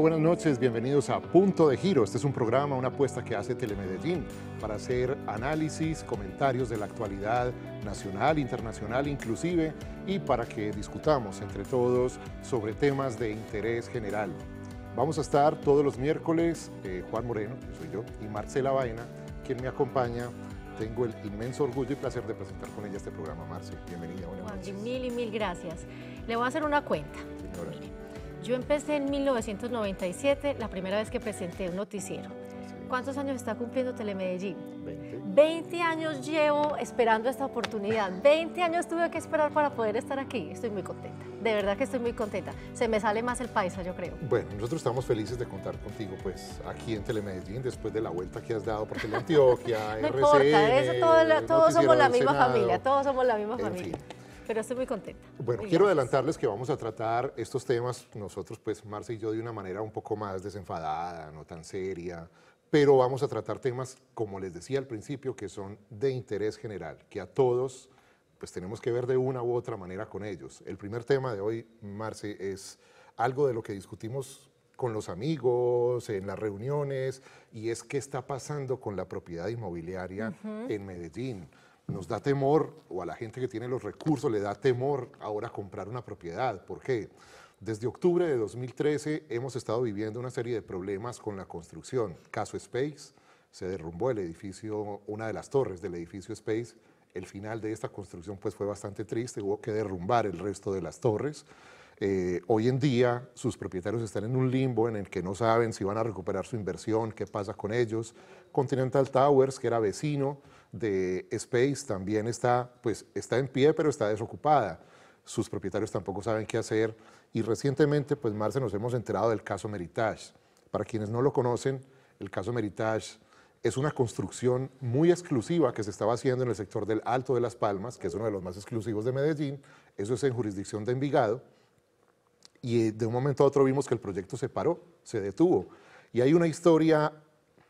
buenas noches, bienvenidos a Punto de Giro. Este es un programa, una apuesta que hace Telemedellín para hacer análisis, comentarios de la actualidad nacional, internacional inclusive, y para que discutamos entre todos sobre temas de interés general. Vamos a estar todos los miércoles, eh, Juan Moreno, que soy yo, y Marcela Baena, quien me acompaña tengo el inmenso orgullo y placer de presentar con ella este programa. Marce, bienvenida, buenas Juan, Mil y mil gracias. Le voy a hacer una cuenta. Yo empecé en 1997, la primera vez que presenté un noticiero. ¿Cuántos años está cumpliendo Telemedellín? 20. 20 años llevo esperando esta oportunidad. 20 años tuve que esperar para poder estar aquí. Estoy muy contenta. De verdad que estoy muy contenta. Se me sale más el paisa, yo creo. Bueno, nosotros estamos felices de contar contigo, pues, aquí en Telemedellín, después de la vuelta que has dado por Teleantioquia, RCN, importa, eso, todos somos la misma familia, todos somos la misma familia. Pero estoy muy contenta. Bueno, quiero adelantarles que vamos a tratar estos temas nosotros, pues Marce y yo, de una manera un poco más desenfadada, no tan seria, pero vamos a tratar temas, como les decía al principio, que son de interés general, que a todos pues tenemos que ver de una u otra manera con ellos. El primer tema de hoy, Marce, es algo de lo que discutimos con los amigos, en las reuniones, y es qué está pasando con la propiedad inmobiliaria en Medellín nos da temor, o a la gente que tiene los recursos le da temor ahora comprar una propiedad. ¿Por qué? Desde octubre de 2013 hemos estado viviendo una serie de problemas con la construcción. Caso Space, se derrumbó el edificio, una de las torres del edificio Space. El final de esta construcción pues fue bastante triste, hubo que derrumbar el resto de las torres. Eh, hoy en día sus propietarios están en un limbo en el que no saben si van a recuperar su inversión, qué pasa con ellos. Continental Towers, que era vecino, de Space también está, pues, está en pie, pero está desocupada. Sus propietarios tampoco saben qué hacer. Y recientemente, pues, Marce, nos hemos enterado del caso Meritage. Para quienes no lo conocen, el caso Meritage es una construcción muy exclusiva que se estaba haciendo en el sector del Alto de las Palmas, que es uno de los más exclusivos de Medellín. Eso es en jurisdicción de Envigado. Y eh, de un momento a otro vimos que el proyecto se paró, se detuvo. Y hay una historia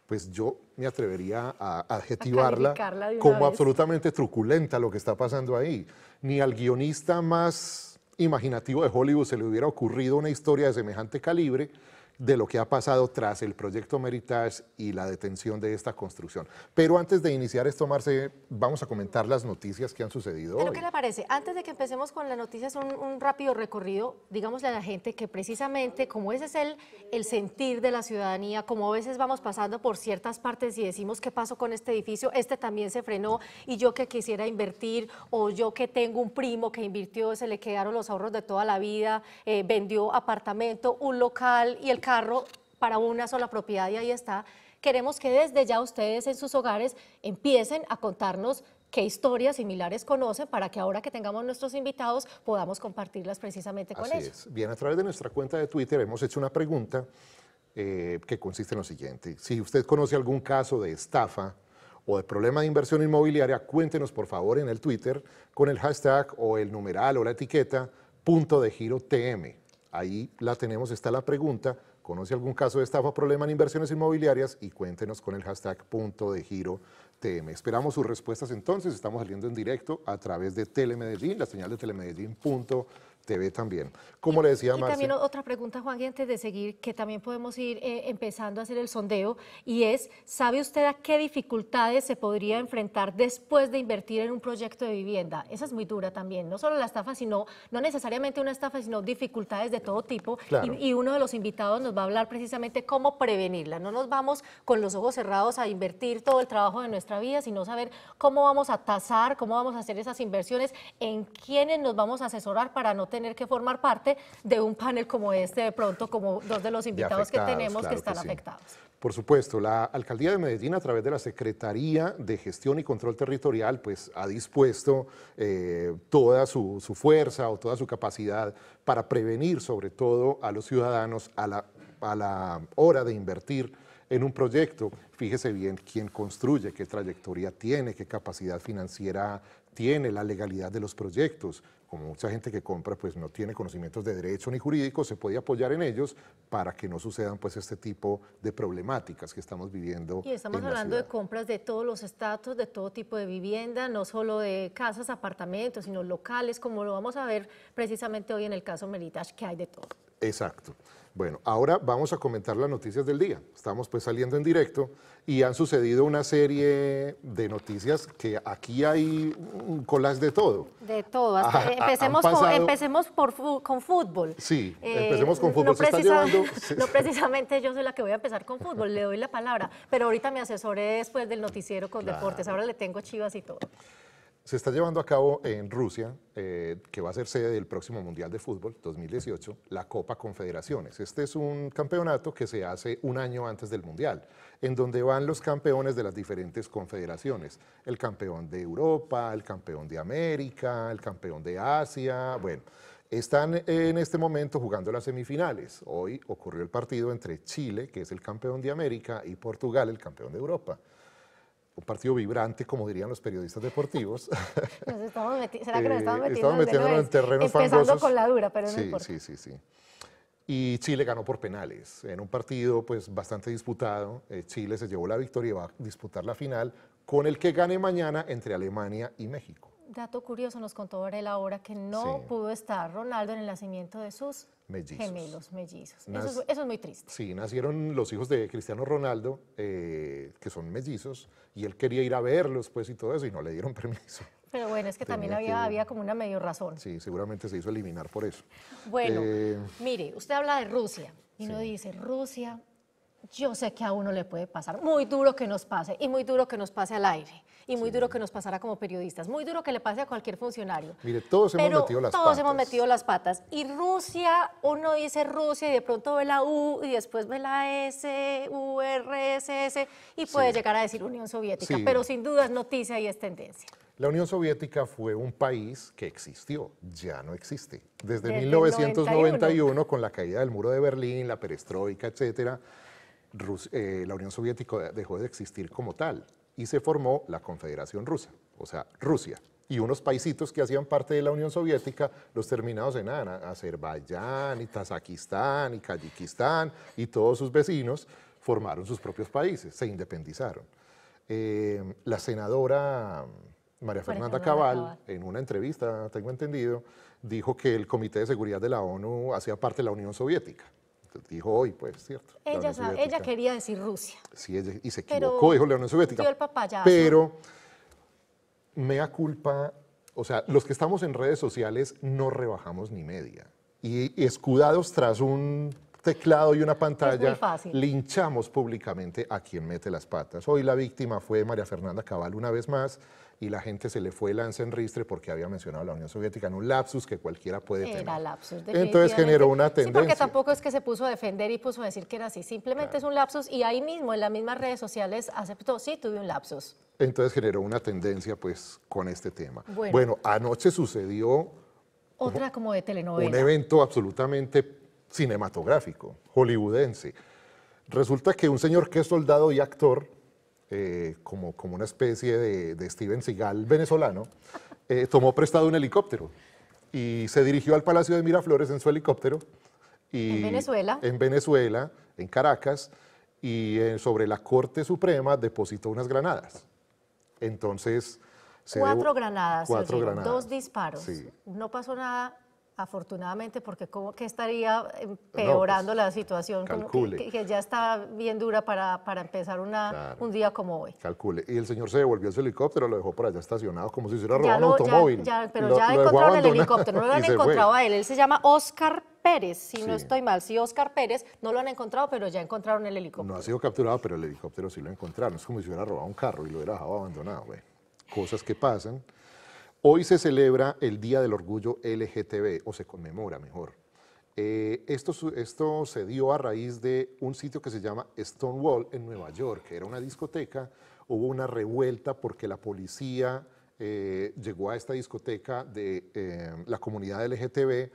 pues yo me atrevería a adjetivarla como absolutamente truculenta lo que está pasando ahí. Ni al guionista más imaginativo de Hollywood se le hubiera ocurrido una historia de semejante calibre, de lo que ha pasado tras el proyecto Meritage y la detención de esta construcción. Pero antes de iniciar esto, Marce, vamos a comentar las noticias que han sucedido. qué le parece? Antes de que empecemos con las noticias, un, un rápido recorrido, digámosle a la gente que precisamente como ese es el, el sentir de la ciudadanía, como a veces vamos pasando por ciertas partes y decimos qué pasó con este edificio, este también se frenó y yo que quisiera invertir o yo que tengo un primo que invirtió, se le quedaron los ahorros de toda la vida, eh, vendió apartamento, un local y el carro para una sola propiedad y ahí está. Queremos que desde ya ustedes en sus hogares empiecen a contarnos qué historias similares conocen para que ahora que tengamos nuestros invitados podamos compartirlas precisamente con ellos. Bien, a través de nuestra cuenta de Twitter hemos hecho una pregunta eh, que consiste en lo siguiente. Si usted conoce algún caso de estafa o de problema de inversión inmobiliaria, cuéntenos por favor en el Twitter con el hashtag o el numeral o la etiqueta punto de giro TM. Ahí la tenemos, está la pregunta ¿Conoce algún caso de estafa o problema en inversiones inmobiliarias? Y cuéntenos con el hashtag punto de giro TM. Esperamos sus respuestas entonces. Estamos saliendo en directo a través de Telemedellín, la señal de telemedellín.com TV también. Como le decía y también otra pregunta, Juan, y antes de seguir, que también podemos ir eh, empezando a hacer el sondeo, y es, ¿sabe usted a qué dificultades se podría enfrentar después de invertir en un proyecto de vivienda? Esa es muy dura también, no solo la estafa, sino, no necesariamente una estafa, sino dificultades de todo tipo. Y, y, uno de los invitados nos va a hablar precisamente cómo prevenirla. No nos vamos con los ojos cerrados a invertir todo el trabajo de nuestra vida, sino saber cómo vamos a tasar, cómo vamos a hacer esas inversiones, en quiénes nos vamos a asesorar para no tener tener que formar parte de un panel como este, de pronto, como dos de los invitados que tenemos que están afectados. Por supuesto, la Alcaldía de Medellín a través de la Secretaría de Gestión y Control Territorial pues ha dispuesto eh, toda su, fuerza o toda su capacidad para prevenir sobre todo a los ciudadanos a a la hora de invertir en un proyecto, fíjese bien quién construye, qué trayectoria tiene, qué capacidad financiera tiene, la legalidad de los proyectos. Como mucha gente que compra pues no tiene conocimientos de derecho ni jurídico, se puede apoyar en ellos para que no sucedan pues este tipo de problemáticas que estamos viviendo. Y estamos hablando de compras de todos los estatus, de todo tipo de vivienda, no solo de casas, apartamentos, sino locales, como lo vamos a ver precisamente hoy en el caso Meritage, que hay de todo. Exacto. Bueno, ahora vamos a comentar las noticias del día. Estamos pues saliendo en directo y han sucedido una serie de noticias que aquí hay un mm, collage de todo. De todo. Ah, empecemos, con, con fútbol. Sí, eh, empecemos con fútbol. No, precisamente yo soy la que voy a empezar con fútbol, le doy la palabra, pero ahorita me asesoré después del noticiero con deportes, ahora le tengo chivas y todo se está llevando a cabo en Rusia, eh, que va a ser sede del próximo Mundial de Fútbol 2018, la Copa Confederaciones. Este es un campeonato que se hace un año antes del Mundial, en donde van los campeones de las diferentes confederaciones. El campeón de Europa, el campeón de América, el campeón de Asia, bueno. Están en este momento jugando las semifinales. Hoy ocurrió el partido entre Chile, que es el campeón de América, y Portugal, el campeón de Europa un partido vibrante, como dirían los periodistas deportivos. Nos estamos ¿Será que nos eh, estamos metiendo, en terrenos Empezando con la dura, pero no importa. Sí, sí, sí. Y Chile ganó por penales, en un partido pues bastante disputado. Eh, Chile se llevó la victoria y va a disputar la final con el que gane mañana entre Alemania y México. Dato curioso nos contó Varela ahora que no pudo estar Ronaldo en el nacimiento de sus mellizos. Gemelos, mellizos. eso, es, muy triste. Sí, nacieron los hijos de Cristiano Ronaldo, eh, que son mellizos, y él quería ir a verlos, pues, y todo eso, y no le dieron permiso. Pero bueno, es que también había, había como una medio razón. Sí, seguramente se hizo eliminar por eso. Bueno, eh, mire, usted habla de Rusia y no dice Rusia yo sé que a uno le puede pasar, muy duro que nos pase, y muy duro que nos pase al aire, y muy duro que nos pasara como periodistas, muy duro que le pase a cualquier funcionario. Mire, todos hemos metido las patas. Todos hemos metido las patas. Y Rusia, uno dice Rusia y de pronto ve la U y después ve la S, U, R, S, S, y puede llegar a decir Unión Soviética. Pero sin duda es noticia y es tendencia. La Unión Soviética fue un país que existió, ya no existe. Desde, 1991, con la caída del muro de Berlín, la perestroika, etcétera, eh, la Unión Soviética dejó de existir como tal y se formó la Confederación Rusa, o sea, Rusia. Y unos paisitos que hacían parte de la Unión Soviética, los terminados en ANA, ah, Azerbaiyán, y Tazakistán, y Kayikistán, y todos sus vecinos, formaron sus propios países, se independizaron. Eh, la senadora María Fernanda, Cabal, en una entrevista, tengo entendido, dijo que el Comité de Seguridad de la ONU hacía parte de la Unión Soviética dijo hoy, pues, ¿cierto? Ella, quería decir Rusia. Sí, y se equivocó, dijo León Soviética. Pero mea culpa, o sea, los que estamos en redes sociales no rebajamos ni media. Y escudados tras un teclado y una pantalla, linchamos públicamente a quien mete las patas. Hoy la víctima fue María Fernanda Cabal una vez más, y la gente se le fue el lance en ristre porque había mencionado a la Unión Soviética en un lapsus que cualquiera puede Era tener. lapsus, Entonces generó una tendencia. Sí, porque tampoco es que se puso a defender y puso a decir que era así, simplemente es un lapsus y ahí mismo en las mismas redes sociales aceptó, sí, tuve un lapsus. Entonces generó una tendencia pues con este tema. bueno anoche sucedió... Otra como de telenovela. Un evento absolutamente cinematográfico, hollywoodense. Resulta que un señor que es soldado y actor eh, como, como una especie de, Steven Seagal venezolano, eh, tomó prestado un helicóptero y se dirigió al Palacio de Miraflores en su helicóptero. Y ¿En Venezuela? En Venezuela, en Caracas, y eh, sobre la Corte Suprema depositó unas granadas. Entonces... cuatro granadas, dos disparos. No pasó nada Afortunadamente, porque ¿cómo, que estaría pues, empeorando la situación que, que, ya está bien dura para, empezar una, un día como hoy? Calcule. Y el señor se devolvió su helicóptero, lo dejó por allá estacionado como si se hubiera robado un automóvil. pero ya encontraron el helicóptero, no lo han encontrado a él. Él se llama Oscar Pérez, si no estoy mal, sí, Oscar Pérez, no lo han encontrado, pero ya encontraron el helicóptero. No ha sido capturado, pero el helicóptero sí lo encontraron. Es como si hubiera robado un carro y lo hubiera dejado abandonado. güey. cosas que pasan. Hoy se celebra el Día del Orgullo LGTB, o se conmemora mejor. Eh, esto, se dio a raíz de un sitio que se llama Stonewall en Nueva York, que era una discoteca. Hubo una revuelta porque la policía eh, llegó a esta discoteca de eh, la comunidad LGTB,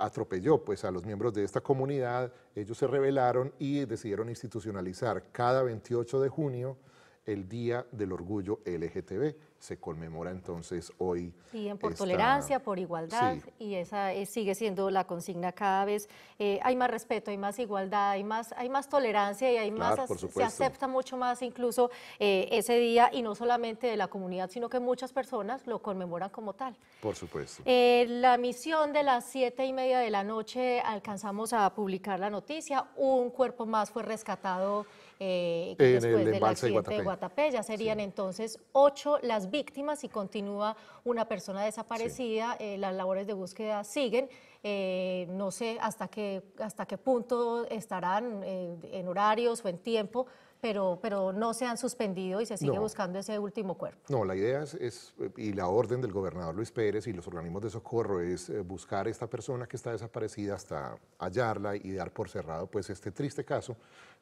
atropelló pues, a los miembros de esta comunidad, ellos se rebelaron y decidieron institucionalizar cada 28 de junio el Día del Orgullo LGTB se conmemora entonces hoy. Sí, por tolerancia, por igualdad, y esa eh, sigue siendo la consigna cada vez. Eh, hay más respeto, hay más igualdad, hay más, hay más tolerancia y hay más, se acepta mucho más incluso eh, ese día, y no solamente de la comunidad, sino que muchas personas lo conmemoran como tal. Por supuesto. Eh, la misión de las siete y media de la noche alcanzamos a publicar la noticia, un cuerpo más fue rescatado eh, en después el embalse de Guatapé. Ya serían entonces ocho las víctimas y continúa una persona desaparecida. Eh, las labores de búsqueda siguen. Eh, no sé hasta qué, hasta qué punto estarán en horarios o en tiempo, pero, pero, no se han suspendido y se sigue buscando ese último cuerpo. No, la idea es, y la orden del gobernador Luis Pérez y los organismos de socorro es buscar esta persona que está desaparecida hasta hallarla y dar por cerrado pues este triste caso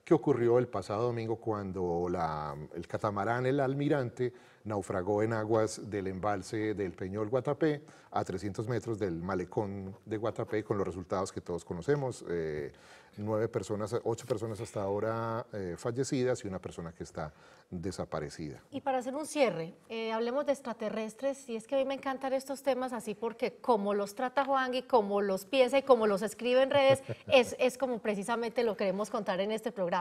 que ocurrió el pasado domingo cuando el catamarán El Almirante naufragó en aguas del embalse del Peñol Guatapé a 300 metros del malecón de Guatapé con los resultados que todos conocemos. Eh, nueve personas, ocho personas hasta ahora eh, fallecidas y una persona que está desaparecida. Y para hacer un cierre, eh, hablemos de extraterrestres, y es que a mí me encantan estos temas así porque como los trata Juan y como los piensa y como los escribe en redes, es, es como precisamente lo queremos contar en este programa.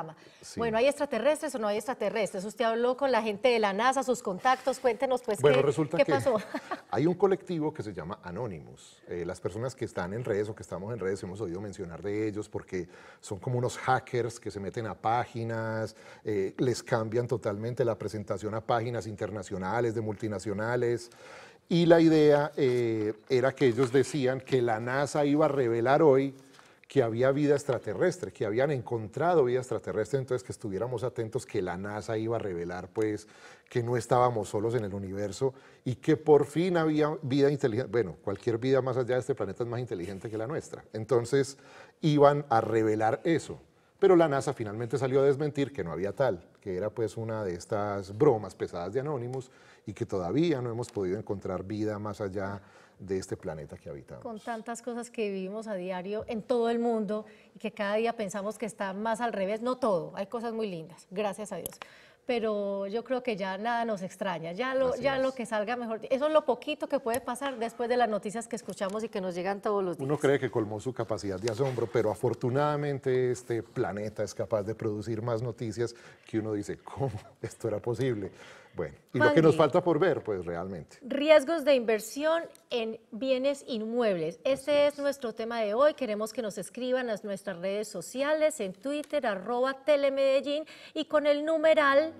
Bueno, ¿hay extraterrestres o no hay extraterrestres? Usted habló con la gente de la NASA, sus contactos, cuéntenos pues bueno, resulta que Hay un colectivo que se llama Anonymous. Eh, las personas que están en redes o que estamos en redes hemos oído mencionar de ellos porque son como unos hackers que se meten a páginas, eh, les cambian totalmente la presentación a páginas internacionales, de multinacionales y la idea eh, era que ellos decían que la NASA iba a revelar hoy que había vida extraterrestre, que habían encontrado vida extraterrestre, entonces que estuviéramos atentos que la NASA iba a revelar pues que no estábamos solos en el universo y que por fin había vida inteligente, bueno, cualquier vida más allá de este planeta es más inteligente que la nuestra. Entonces iban a revelar eso, pero la NASA finalmente salió a desmentir que no había tal que era pues una de estas bromas pesadas de anónimos y que todavía no hemos podido encontrar vida más allá de este planeta que habitamos. Con tantas cosas que vivimos a diario en todo el mundo y que cada día pensamos que está más al revés, no todo, hay cosas muy lindas, gracias a Dios pero yo creo que ya nada nos extraña, ya lo, ya lo que salga mejor. Eso es lo poquito que puede pasar después de las noticias que escuchamos y que nos llegan todos los días. Uno cree que colmó su capacidad de asombro, pero afortunadamente este planeta es capaz de producir más noticias que uno dice, ¿cómo esto era posible? Bueno, y lo que nos falta por ver, pues realmente. Riesgos de inversión en bienes inmuebles. Ese es. nuestro tema de hoy. Queremos que nos escriban a nuestras redes sociales, en Twitter, arroba telemedellín y con el numeral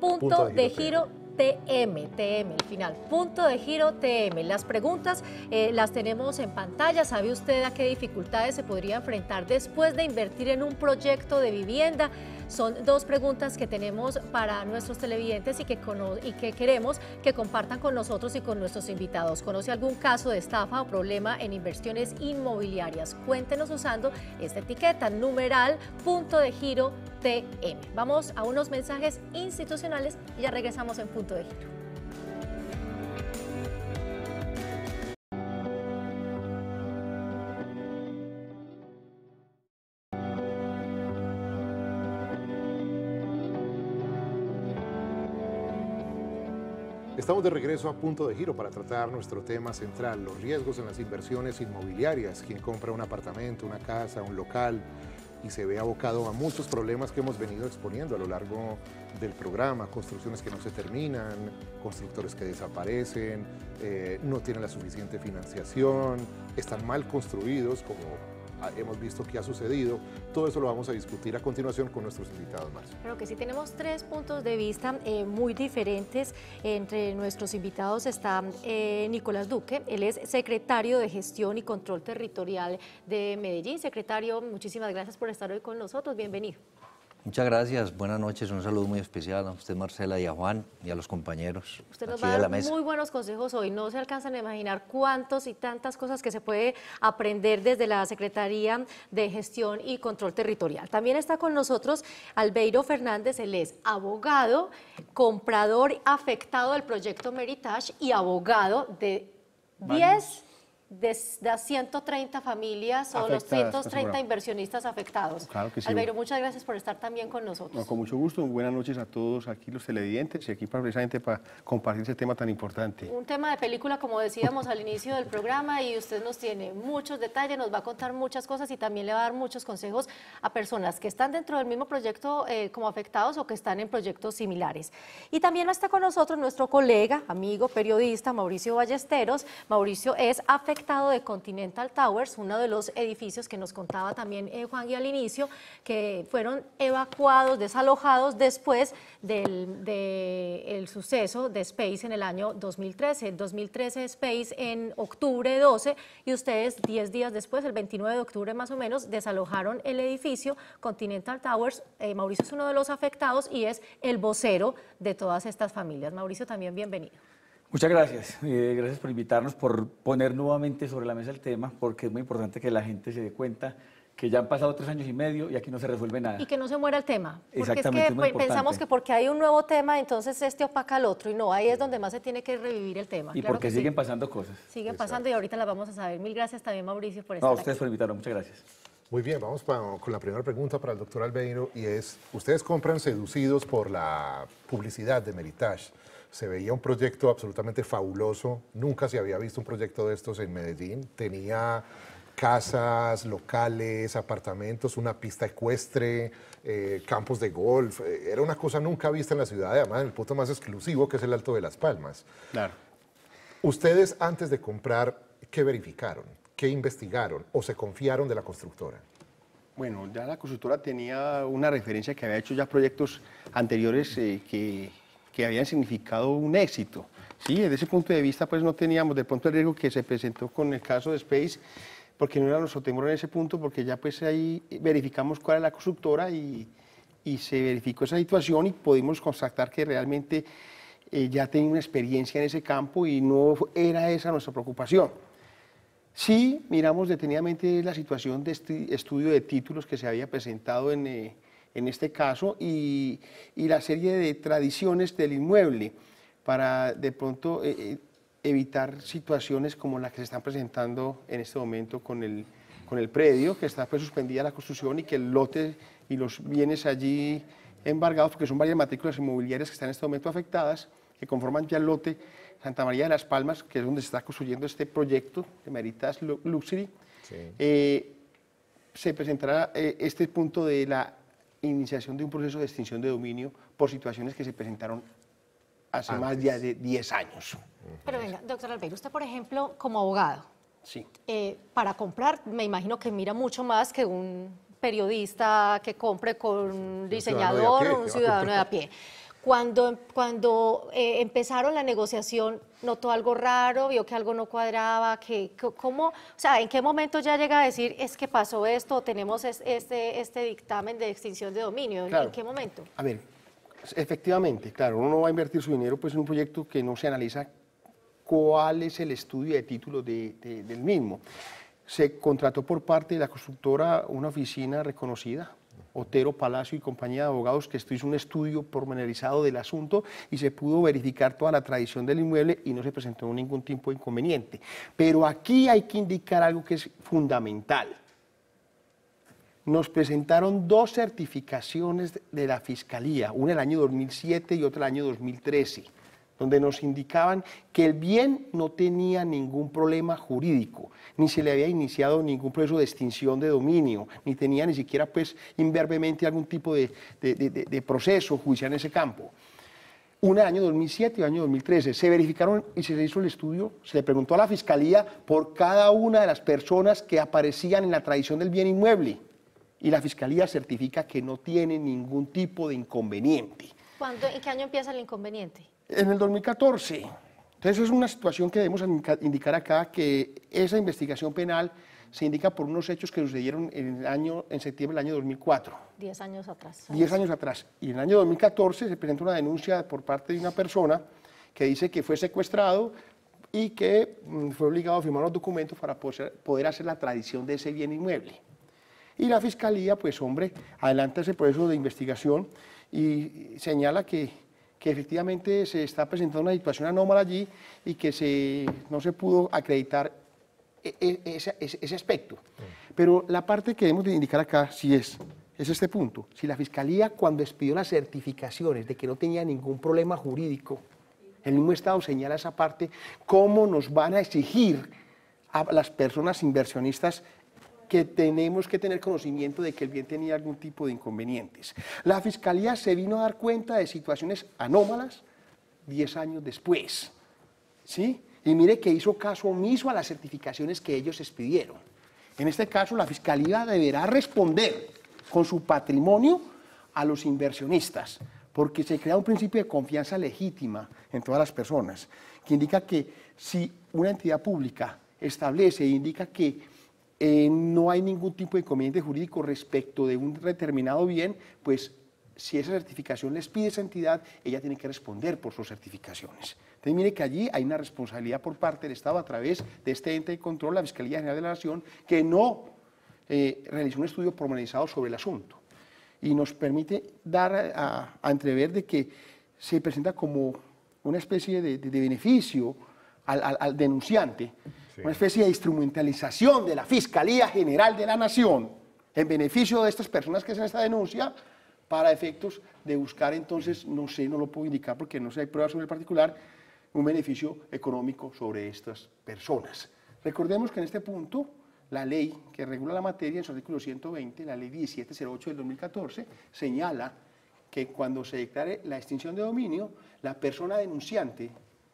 punto, de, giro. TM, TM, el final, punto de giro TM. Las preguntas eh, las tenemos en pantalla. ¿Sabe usted a qué dificultades se podría enfrentar después de invertir en un proyecto de vivienda? Son dos preguntas que tenemos para nuestros televidentes y que, y que queremos que compartan con nosotros y con nuestros invitados. ¿Conoce algún caso de estafa o problema en inversiones inmobiliarias? Cuéntenos usando esta etiqueta, numeral, punto de giro TM. Vamos a unos mensajes institucionales y ya regresamos en punto de giro. Estamos de regreso a punto de giro para tratar nuestro tema central, los riesgos en las inversiones inmobiliarias. Quien compra un apartamento, una casa, un local y se ve abocado a muchos problemas que hemos venido exponiendo a lo largo del programa, construcciones que no se terminan, constructores que desaparecen, eh, no tienen la suficiente financiación, están mal construidos como hemos visto qué ha sucedido. Todo eso lo vamos a discutir a continuación con nuestros invitados más. Creo que sí, tenemos tres puntos de vista eh, muy diferentes. Entre nuestros invitados está eh, Nicolás Duque, él es secretario de Gestión y Control Territorial de Medellín. Secretario, muchísimas gracias por estar hoy con nosotros, bienvenido. Muchas gracias, buenas noches, un saludo muy especial a usted Marcela y a Juan y a los compañeros. Usted nos va a dar muy buenos consejos hoy, no se alcanzan a imaginar cuántos y tantas cosas que se puede aprender desde la Secretaría de Gestión y Control Territorial. También está con nosotros Albeiro Fernández, él es abogado, comprador afectado del proyecto Meritage y abogado de 10 de, las 130 familias o los 130 inversionistas afectados. Claro muchas gracias por estar también con nosotros. con mucho gusto, buenas noches a todos aquí los televidentes y aquí precisamente para compartir ese tema tan importante. Un tema de película, como decíamos al inicio del programa, y usted nos tiene muchos detalles, nos va a contar muchas cosas y también le va a dar muchos consejos a personas que están dentro del mismo proyecto eh, como afectados o que están en proyectos similares. Y también está con nosotros nuestro colega, amigo, periodista, Mauricio Ballesteros. Mauricio es afectado de Continental Towers, uno de los edificios que nos contaba también eh, Juan y al inicio, que fueron evacuados, desalojados después del de suceso de Space en el año 2013. En 2013 Space en octubre 12 y ustedes 10 días después, el 29 de octubre más o menos, desalojaron el edificio Continental Towers. Eh, Mauricio es uno de los afectados y es el vocero de todas estas familias. Mauricio, también bienvenido. Muchas gracias. Eh, gracias por invitarnos, por poner nuevamente sobre la mesa el tema, porque es muy importante que la gente se dé cuenta que ya han pasado tres años y medio y aquí no se resuelve nada. Y que no se muera el tema. Porque es que pensamos que porque hay un nuevo tema, entonces este opaca al otro. Y no, ahí es donde más se tiene que revivir el tema. Y porque siguen pasando cosas. Siguen pasando y ahorita las vamos a saber. Mil gracias también, Mauricio, por estar No, a ustedes por Muchas gracias. Muy bien, vamos con la primera pregunta para el doctor Albeiro y es, ustedes compran seducidos por la publicidad de Meritage se veía un proyecto absolutamente fabuloso. Nunca se había visto un proyecto de estos en Medellín. Tenía casas, locales, apartamentos, una pista ecuestre, eh, campos de golf. Eh, era una cosa nunca vista en la ciudad, además en el punto más exclusivo que es el Alto de las Palmas. Claro. Ustedes antes de comprar, ¿qué verificaron? ¿Qué investigaron o se confiaron de la constructora? Bueno, ya la constructora tenía una referencia que había hecho ya proyectos anteriores eh, que que habían significado un éxito. ¿sí? Desde ese punto de vista, pues no teníamos del punto de riesgo que se presentó con el caso de Space, porque no era nuestro temor en ese punto, porque ya pues ahí verificamos cuál era la constructora y, se verificó esa situación y pudimos constatar que realmente eh, ya tenía una experiencia en ese campo y no era esa nuestra preocupación. Sí miramos detenidamente la situación de este estudio de títulos que se había presentado en... Eh, en este caso, y, y la serie de tradiciones del inmueble para de pronto eh, eh, evitar situaciones como las que se están presentando en este momento con el, con el predio, que está pues, suspendida la construcción y que el lote y los bienes allí embargados, porque son varias matrículas inmobiliarias que están en este momento afectadas, que conforman ya el lote Santa María de las Palmas, que es donde se está construyendo este proyecto de Meritas Luxury, eh, se presentará este punto de la iniciación de un proceso de extinción de dominio por situaciones que se presentaron hace más ya de 10 años. Pero venga, doctor Albeiro, usted, por ejemplo, como abogado, eh, para comprar, me imagino que mira mucho más que un periodista que compre con un diseñador, un ciudadano de a pie. Cuando, cuando eh, empezaron la negociación, notó algo raro, vio que algo no cuadraba, que, cómo, o sea, ¿en qué momento ya llega a decir es que pasó esto, tenemos este, este dictamen de extinción de dominio? ¿En qué momento? A ver, efectivamente, claro, uno no va a invertir su dinero pues, en un proyecto que no se analiza cuál es el estudio de título de, del mismo. Se contrató por parte de la constructora una oficina reconocida Otero, Palacio y compañía de abogados, que esto hizo un estudio pormenorizado del asunto y se pudo verificar toda la tradición del inmueble y no se presentó ningún tipo de inconveniente. Pero aquí hay que indicar algo que es fundamental. Nos presentaron dos certificaciones de la Fiscalía, una el año 2007 y otra el año 2013 donde nos indicaban que el bien no tenía ningún problema jurídico, ni se le había iniciado ningún proceso de extinción de dominio, ni tenía ni siquiera pues inverbemente algún tipo de, proceso judicial en ese campo un año 2007 y año 2013. Se verificaron y se hizo el estudio, se le preguntó a la Fiscalía por cada una de las personas que aparecían en la tradición del bien inmueble. Y la Fiscalía certifica que no tiene ningún tipo de inconveniente. ¿En qué año empieza el inconveniente? En el 2014. Entonces es una situación que debemos indicar acá que esa investigación penal se indica por unos hechos que sucedieron en, el año, en septiembre del año 2004. Diez años atrás. Diez años atrás. Y en el año 2014 se presenta una denuncia por parte de una persona que dice que fue secuestrado y que mm, fue obligado a firmar los documentos para poder hacer la tradición de ese bien inmueble. Y la fiscalía, pues hombre, adelanta ese proceso de investigación y señala que, efectivamente se está presentando una situación anómala allí y que no se pudo acreditar e, e, ese, aspecto. Mm. Pero la parte que debemos de indicar acá sí es, es este punto. Si la Fiscalía cuando expidió las certificaciones de que no tenía ningún problema jurídico, el mismo Estado señala esa parte, ¿cómo nos van a exigir a las personas inversionistas que tenemos que tener conocimiento de que el bien tenía algún tipo de inconvenientes. La Fiscalía se vino a dar cuenta de situaciones anómalas 10 años después. ¿Sí? Y mire que hizo caso omiso a las certificaciones que ellos expidieron. En este caso, la Fiscalía deberá responder con su patrimonio a los inversionistas, porque se crea un principio de confianza legítima en todas las personas, que indica que si una entidad pública establece e indica que eh, no hay ningún tipo de inconveniente jurídico respecto de un determinado bien, pues si esa certificación les pide esa entidad, ella tiene que responder por sus certificaciones. Entonces, mire que allí hay una responsabilidad por parte del Estado a través de este ente de control, la Fiscalía General de la Nación, que no eh, realizó un estudio formalizado sobre el asunto. Y nos permite dar a, entrever de que se presenta como una especie de, beneficio al denunciante una especie de instrumentalización de la Fiscalía General de la Nación en beneficio de estas personas que hacen esta denuncia para efectos de buscar entonces, no sé, no lo puedo indicar porque no sé, hay pruebas sobre el particular, un beneficio económico sobre estas personas. Recordemos que en este punto la ley que regula la materia, en su artículo 120, la ley 1708 del 2014, señala que cuando se declare la extinción de dominio, la persona denunciante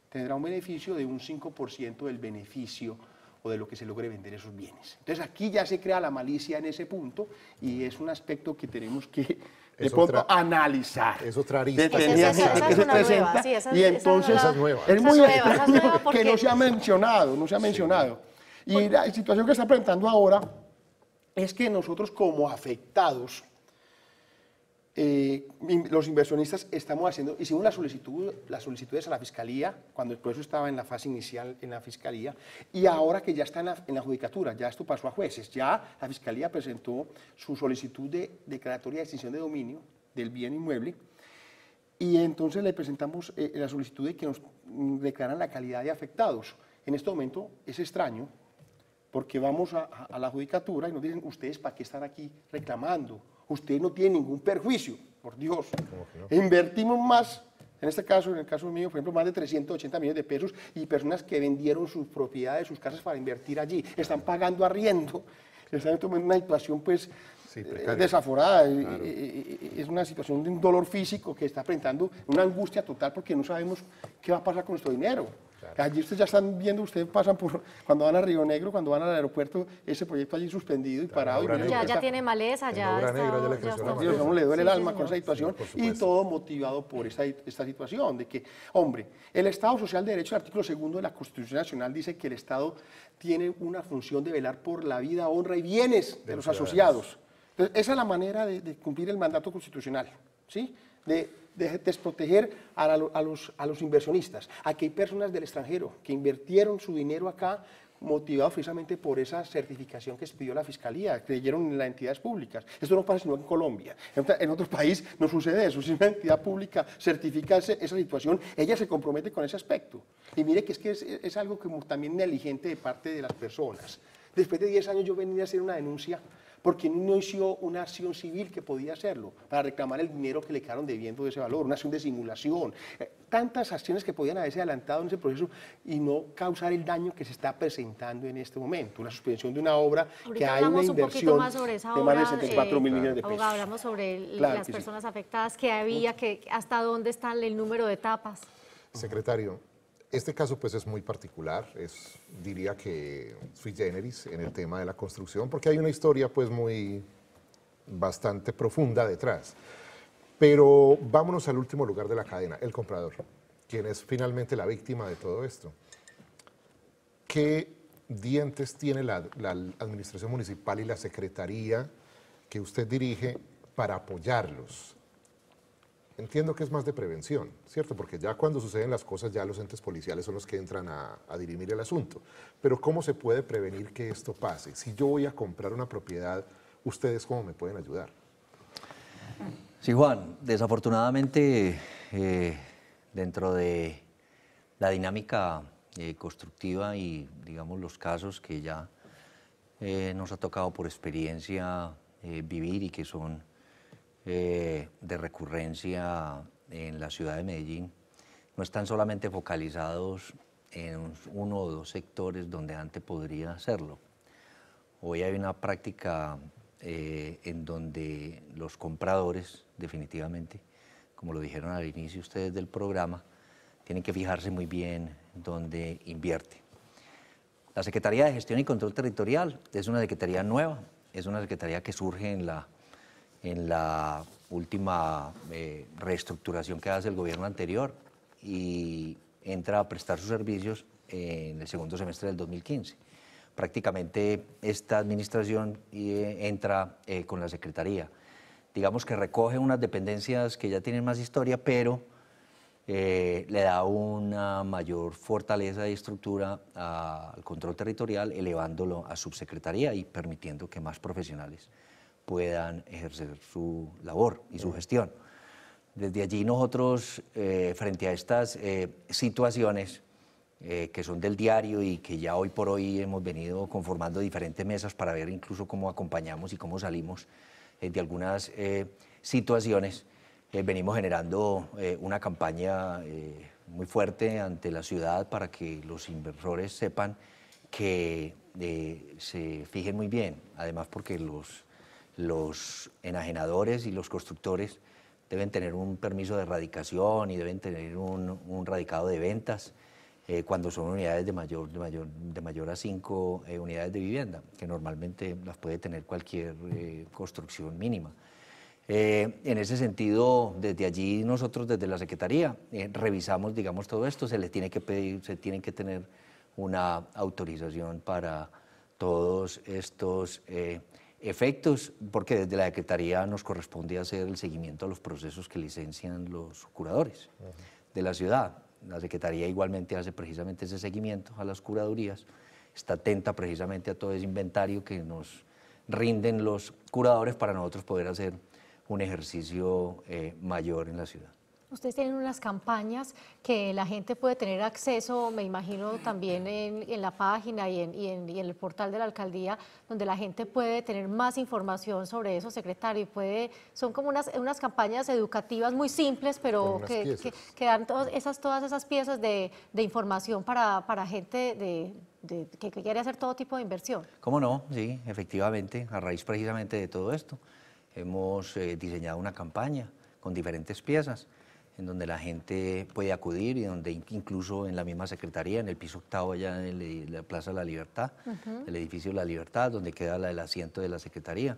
tendrá un beneficio de un 5% del beneficio o de lo que se logre vender esos bienes. Entonces aquí ya se crea la malicia en ese punto y es un aspecto que tenemos que de pronto analizar. Es otra arista. y entonces es, es muy que no se ha mencionado, no se ha mencionado. Y la situación que está presentando ahora es que nosotros como afectados eh, los inversionistas estamos haciendo, hicimos la solicitud, las solicitudes a la Fiscalía, cuando el proceso estaba en la fase inicial en la Fiscalía, y ahora que ya está en la, Judicatura, ya esto pasó a jueces, ya la Fiscalía presentó su solicitud de declaratoria de extinción de dominio del bien inmueble, y entonces le presentamos eh, la solicitud de que nos mm, declaran la calidad de afectados. En este momento es extraño, porque vamos a la Judicatura y nos dicen, ustedes para qué están aquí reclamando, usted no tiene ningún perjuicio, por Dios. Invertimos más, en este caso, en el caso mío, por ejemplo, más de 380 millones de pesos y personas que vendieron sus propiedades, sus casas para invertir allí, están pagando arriendo, están tomando una situación pues eh, desaforada, es una situación de un dolor físico que está enfrentando una angustia total porque no sabemos qué va a pasar con nuestro dinero. Allí ustedes ya están viendo, ustedes pasan por, cuando van a Río Negro, cuando van al aeropuerto, ese proyecto allí suspendido y parado. ya, tiene maleza, ya está, le duele el alma con esa situación y todo motivado por esta, esta situación de que, hombre, el Estado Social de Derecho, el artículo segundo de la Constitución Nacional dice que el Estado tiene una función de velar por la vida, honra y bienes de, los asociados. esa es la manera de, de cumplir el mandato constitucional, ¿sí? De de desproteger a, los, a inversionistas. Aquí hay personas del extranjero que invirtieron su dinero acá motivados precisamente por esa certificación que se pidió la Fiscalía, creyeron en las entidades públicas. Esto no pasa sino en Colombia. En otro país no sucede eso. Si una entidad pública certifica esa situación, ella se compromete con ese aspecto. Y mire que es que es, algo como también negligente de parte de las personas. Después de 10 años yo venía a hacer una denuncia porque no hizo una acción civil que podía hacerlo para reclamar el dinero que le quedaron debiendo de ese valor, una acción de simulación, eh, tantas acciones que podían haberse adelantado en ese proceso y no causar el daño que se está presentando en este momento, una suspensión de una obra que hay una inversión más de más de mil eh, millones de pesos. hablamos sobre las personas afectadas que había, que hasta dónde está el número de etapas. Secretario, este caso pues es muy particular, es, diría que sui generis en el tema de la construcción, porque hay una historia pues muy bastante profunda detrás. Pero vámonos al último lugar de la cadena, el comprador, quien es finalmente la víctima de todo esto. ¿Qué dientes tiene la administración municipal y la secretaría que usted dirige para apoyarlos? Entiendo que es más de prevención, ¿cierto? Porque ya cuando suceden las cosas, ya los entes policiales son los que entran a, dirimir el asunto. Pero ¿cómo se puede prevenir que esto pase? Si yo voy a comprar una propiedad, ¿ustedes cómo me pueden ayudar? Sí, Juan, desafortunadamente, eh, dentro de la dinámica eh, constructiva y, digamos, los casos que ya eh, nos ha tocado por experiencia vivir y que son eh, de recurrencia en la ciudad de Medellín no están solamente focalizados en uno o dos sectores donde antes podría hacerlo. Hoy hay una práctica eh, en donde los compradores, definitivamente, como lo dijeron al inicio ustedes del programa, tienen que fijarse muy bien dónde invierte. La Secretaría de Gestión y Control Territorial es una secretaría nueva, es una secretaría que surge en la en la última eh, reestructuración que hace el gobierno anterior y entra a prestar sus servicios en el segundo semestre del 2015. Prácticamente esta administración eh, entra eh, con la Secretaría. Digamos que recoge unas dependencias que ya tienen más historia, pero le da una mayor fortaleza y estructura al control territorial, elevándolo a subsecretaría y permitiendo que más profesionales puedan ejercer su labor y su gestión. Desde allí nosotros, eh, frente a estas eh, situaciones eh, que son del diario y que ya hoy por hoy hemos venido conformando diferentes mesas para ver incluso cómo acompañamos y cómo salimos de algunas situaciones, venimos generando una campaña muy fuerte ante la ciudad para que los inversores sepan que se fijen muy bien, además porque los los enajenadores y los constructores deben tener un permiso de erradicación y deben tener un, radicado de ventas eh, cuando son unidades de mayor, de mayor, de mayor a cinco eh, unidades de vivienda, que normalmente las puede tener cualquier eh, construcción mínima. en ese sentido, desde allí nosotros, desde la Secretaría, revisamos, digamos, todo esto, se le tiene que pedir, se tienen que tener una autorización para todos estos efectos, porque desde la Secretaría nos corresponde hacer el seguimiento a los procesos que licencian los curadores de la ciudad. La Secretaría igualmente hace precisamente ese seguimiento a las curadurías, está atenta precisamente a todo ese inventario que nos rinden los curadores para nosotros poder hacer un ejercicio eh, mayor en la ciudad. Ustedes tienen unas campañas que la gente puede tener acceso, me imagino también en, la página y en, el portal de la alcaldía, donde la gente puede tener más información sobre eso, secretario, puede, son como unas, campañas educativas muy simples, pero que, dan todas esas, todas esas piezas de, información para, gente que quiere hacer todo tipo de inversión. ¿Cómo no? Sí, efectivamente, a raíz precisamente de todo esto, hemos eh, diseñado una campaña con diferentes piezas en donde la gente puede acudir y donde incluso en la misma secretaría, en el piso octavo allá en, la Plaza de la Libertad, el edificio de la Libertad, donde queda el asiento de la secretaría.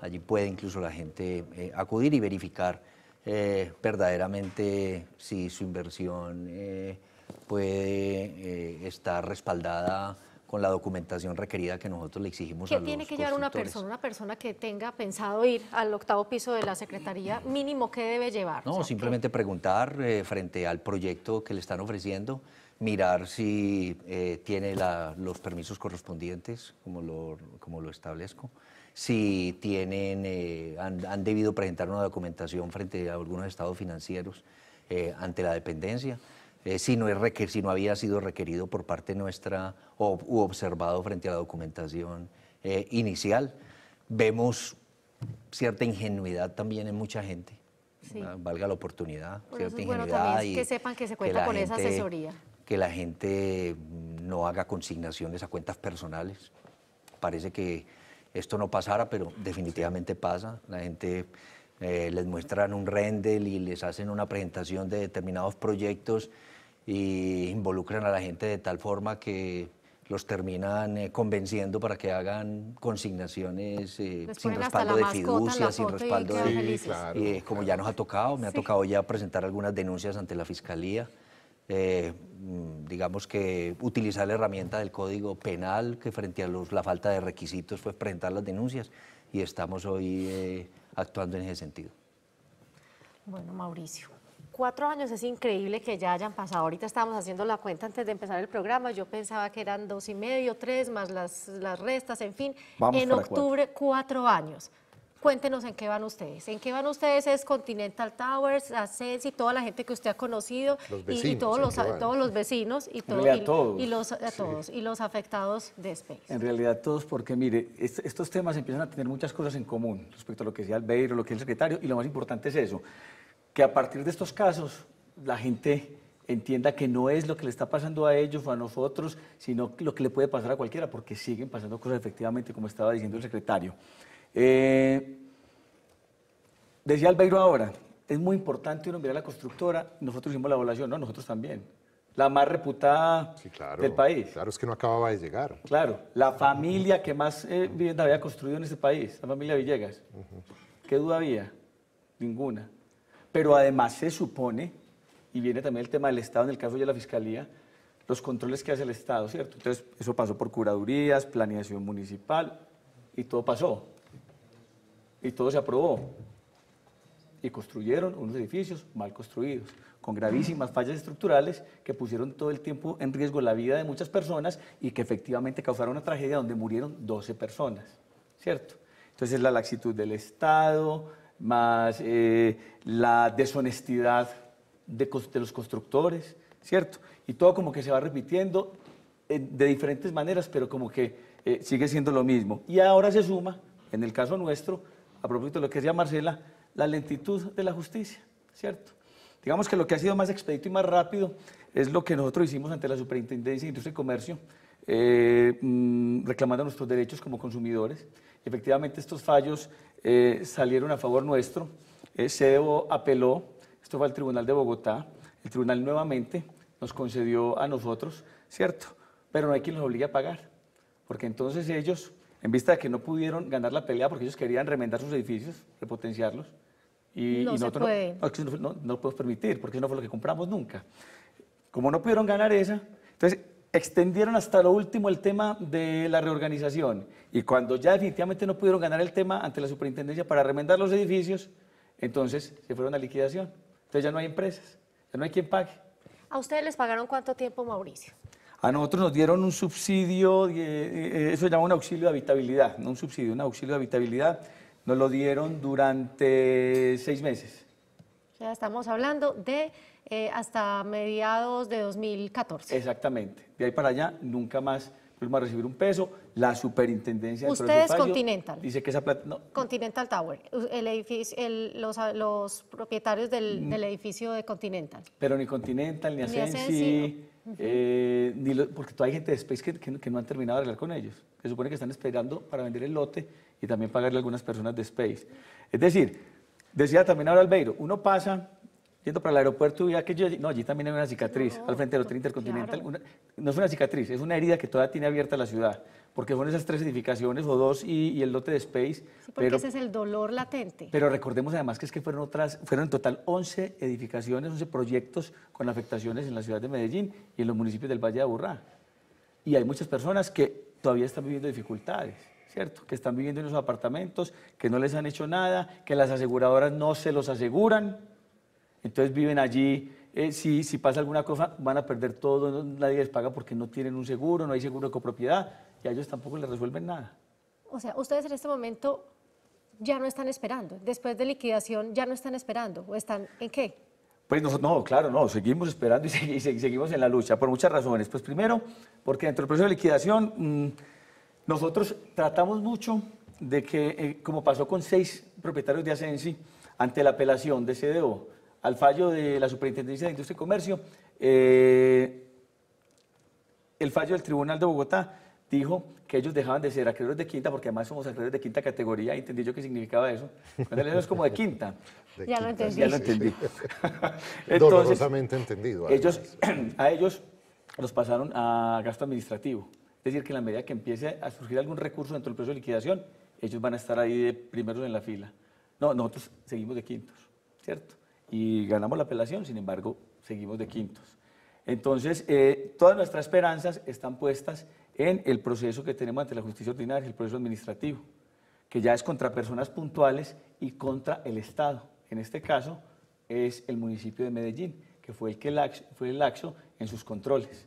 Allí puede incluso la gente eh, acudir y verificar eh, verdaderamente si su inversión eh, puede estar respaldada con la documentación requerida que nosotros le exigimos. ¿Qué tiene que llevar una persona, una persona que tenga pensado ir al octavo piso de la Secretaría? Mínimo, ¿qué debe llevar? No, simplemente preguntar eh, frente al proyecto que le están ofreciendo, mirar si eh, tiene los permisos correspondientes, como lo, establezco, si tienen, eh, han, han, debido presentar una documentación frente a algunos estados financieros ante la dependencia. Eh, si, no es si no había sido requerido por parte nuestra o, u observado frente a la documentación eh, inicial. Vemos cierta ingenuidad también en mucha gente. Valga la oportunidad, cierta ingenuidad. Bueno, también que sepan que se cuenta con esa asesoría. Que la gente no haga consignaciones a cuentas personales. Parece que esto no pasara, pero definitivamente pasa. La gente eh, les muestran un render y les hacen una presentación de determinados proyectos e involucran a la gente de tal forma que los terminan eh, convenciendo para que hagan consignaciones eh, sin respaldo de fiducia, sin respaldo de... Sí, claro, como ya nos ha tocado, me ha tocado ya presentar algunas denuncias ante la Fiscalía, mm, digamos que utilizar la herramienta del Código Penal, que frente a la falta de requisitos fue pues presentar las denuncias, y estamos hoy actuando en ese sentido. Bueno, Mauricio, cuatro años es increíble que ya hayan pasado. Ahorita estábamos haciendo la cuenta antes de empezar el programa. Yo pensaba que eran dos y medio, tres, más las, las restas, en fin. en octubre, cuatro años. Cuéntenos en qué van ustedes. ¿En qué van ustedes? Es Continental Towers, ACES y toda la gente que usted ha conocido y, todos, los, todos los vecinos y, y, los, a todos y los afectados de Space. En realidad todos, porque mire, estos temas empiezan a tener muchas cosas en común respecto a lo que decía o lo que es el secretario, y lo más importante es eso, que a partir de estos casos la gente entienda que no es lo que le está pasando a ellos o a nosotros, sino lo que le puede pasar a cualquiera, porque siguen pasando cosas efectivamente, como estaba diciendo el secretario. Eh, decía Albeiro ahora, es muy importante uno mirar a la constructora, nosotros hicimos la evaluación, ¿no? Nosotros también. La más reputada del país. Claro, es que no acababa de llegar. Claro, la familia que más vivienda eh, había construido en este país, la familia Villegas. ¿Qué duda había? Ninguna. Pero además se supone, y viene también el tema del Estado, en el caso de la Fiscalía, los controles que hace el Estado, ¿cierto? Entonces, eso pasó por curadurías, planeación municipal, y todo pasó y todo se aprobó. Y construyeron unos edificios mal construidos, con gravísimas fallas estructurales que pusieron todo el tiempo en riesgo la vida de muchas personas y que efectivamente causaron una tragedia donde murieron 12 personas, ¿cierto? Entonces la laxitud del Estado, más eh, la deshonestidad de, los constructores, ¿cierto? Y todo como que se va repitiendo eh, de diferentes maneras, pero como que eh, sigue siendo lo mismo. Y ahora se suma, en el caso nuestro, a propósito de lo que decía Marcela, la lentitud de la justicia, ¿cierto? Digamos que lo que ha sido más expedito y más rápido es lo que nosotros hicimos ante la Superintendencia de Industria y Comercio, eh, mm, reclamando nuestros derechos como consumidores. Efectivamente, estos fallos eh, salieron a favor nuestro. Eh, e apeló, esto fue al Tribunal de Bogotá, el tribunal nuevamente nos concedió a nosotros, ¿cierto? Pero no hay quien los obligue a pagar, porque entonces ellos en vista de que no pudieron ganar la pelea porque ellos querían remendar sus edificios, repotenciarlos. Y, no se puede. No, podemos permitir, porque no fue lo que compramos nunca. Como no pudieron ganar esa, entonces extendieron hasta lo último el tema de la reorganización. Y cuando ya definitivamente no pudieron ganar el tema ante la superintendencia para remendar los edificios, entonces se fueron a liquidación. Entonces ya no hay empresas, ya no hay quien pague. ¿A ustedes les pagaron cuánto tiempo, Mauricio? A nosotros nos dieron un subsidio, eh, eh, eso se llama un auxilio de habitabilidad, no un subsidio, un auxilio de habitabilidad, nos lo dieron durante seis meses. Ya estamos hablando de eh, hasta mediados de 2014. Exactamente, de ahí para allá nunca más a recibir un peso. La superintendencia... de... es Continental. Dice que esa plata... Continental Tower, los, propietarios mm. del, edificio de Continental. Pero ni Continental, ni Asensi... Eh, porque todavía hay gente de Space que, no han terminado de hablar con ellos. Se supone que están esperando para vender el lote y también pagarle a algunas personas de Space. Es decir, decía también ahora Albeiro, uno pasa yendo para el aeropuerto y veía que no, allí también hay una cicatriz, al frente del Hotel Intercontinental. no es una cicatriz, es una herida que todavía tiene abierta la ciudad, porque son esas tres edificaciones o dos y, el lote de Space. porque pero, ese es el dolor latente. Pero recordemos además que es que fueron otras, fueron en total 11 edificaciones, 11 proyectos con afectaciones en la ciudad de Medellín y en los municipios del Valle de Aburrá. Y hay muchas personas que todavía están viviendo dificultades. ¿cierto? Que están viviendo en los apartamentos, que no les han hecho nada, que las aseguradoras no se los aseguran, entonces viven allí, eh, si, pasa alguna cosa van a perder todo, nadie les paga porque no tienen un seguro, no hay seguro de copropiedad y a ellos tampoco les resuelven nada. O sea, ustedes en este momento ya no están esperando, después de liquidación ya no están esperando, ¿o están en qué? Pues no, no claro, no, seguimos esperando y, seguimos en la lucha por muchas razones. Pues primero, porque dentro del proceso de liquidación mm, nosotros tratamos mucho de que, eh, como pasó con seis propietarios de Asensi, ante la apelación de CDO, al fallo de la Superintendencia de Industria y Comercio, eh, el fallo del Tribunal de Bogotá dijo que ellos dejaban de ser acreedores de quinta, porque además somos acreedores de quinta categoría, entendí yo qué significaba eso. es como de quinta. ya, Lo entendí. ya lo entendí. Entonces, Dolorosamente entendido. A ellos, a ellos los pasaron a gasto administrativo. Es decir, que en la medida que empiece a surgir algún recurso dentro del proceso de liquidación, ellos van a estar ahí de primeros en la fila. No, nosotros seguimos de quintos, ¿cierto? y ganamos la apelación, sin embargo, seguimos de quintos. Entonces, eh, todas nuestras esperanzas están puestas en el proceso que tenemos ante la justicia ordinaria, el proceso administrativo, que ya es contra personas puntuales y contra el Estado. En este caso, es el municipio de Medellín, que fue el que fue el laxo en sus controles.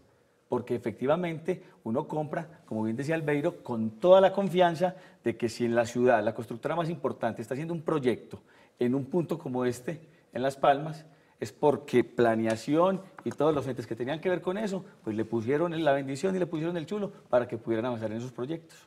Porque efectivamente uno compra, como bien decía Albeiro, con toda la confianza de que si en la ciudad la constructora más importante está haciendo un proyecto en un punto como este, en Las Palmas, es porque planeación y todos los entes que tenían que ver con eso, pues le pusieron la bendición y le pusieron el chulo para que pudieran avanzar en sus proyectos.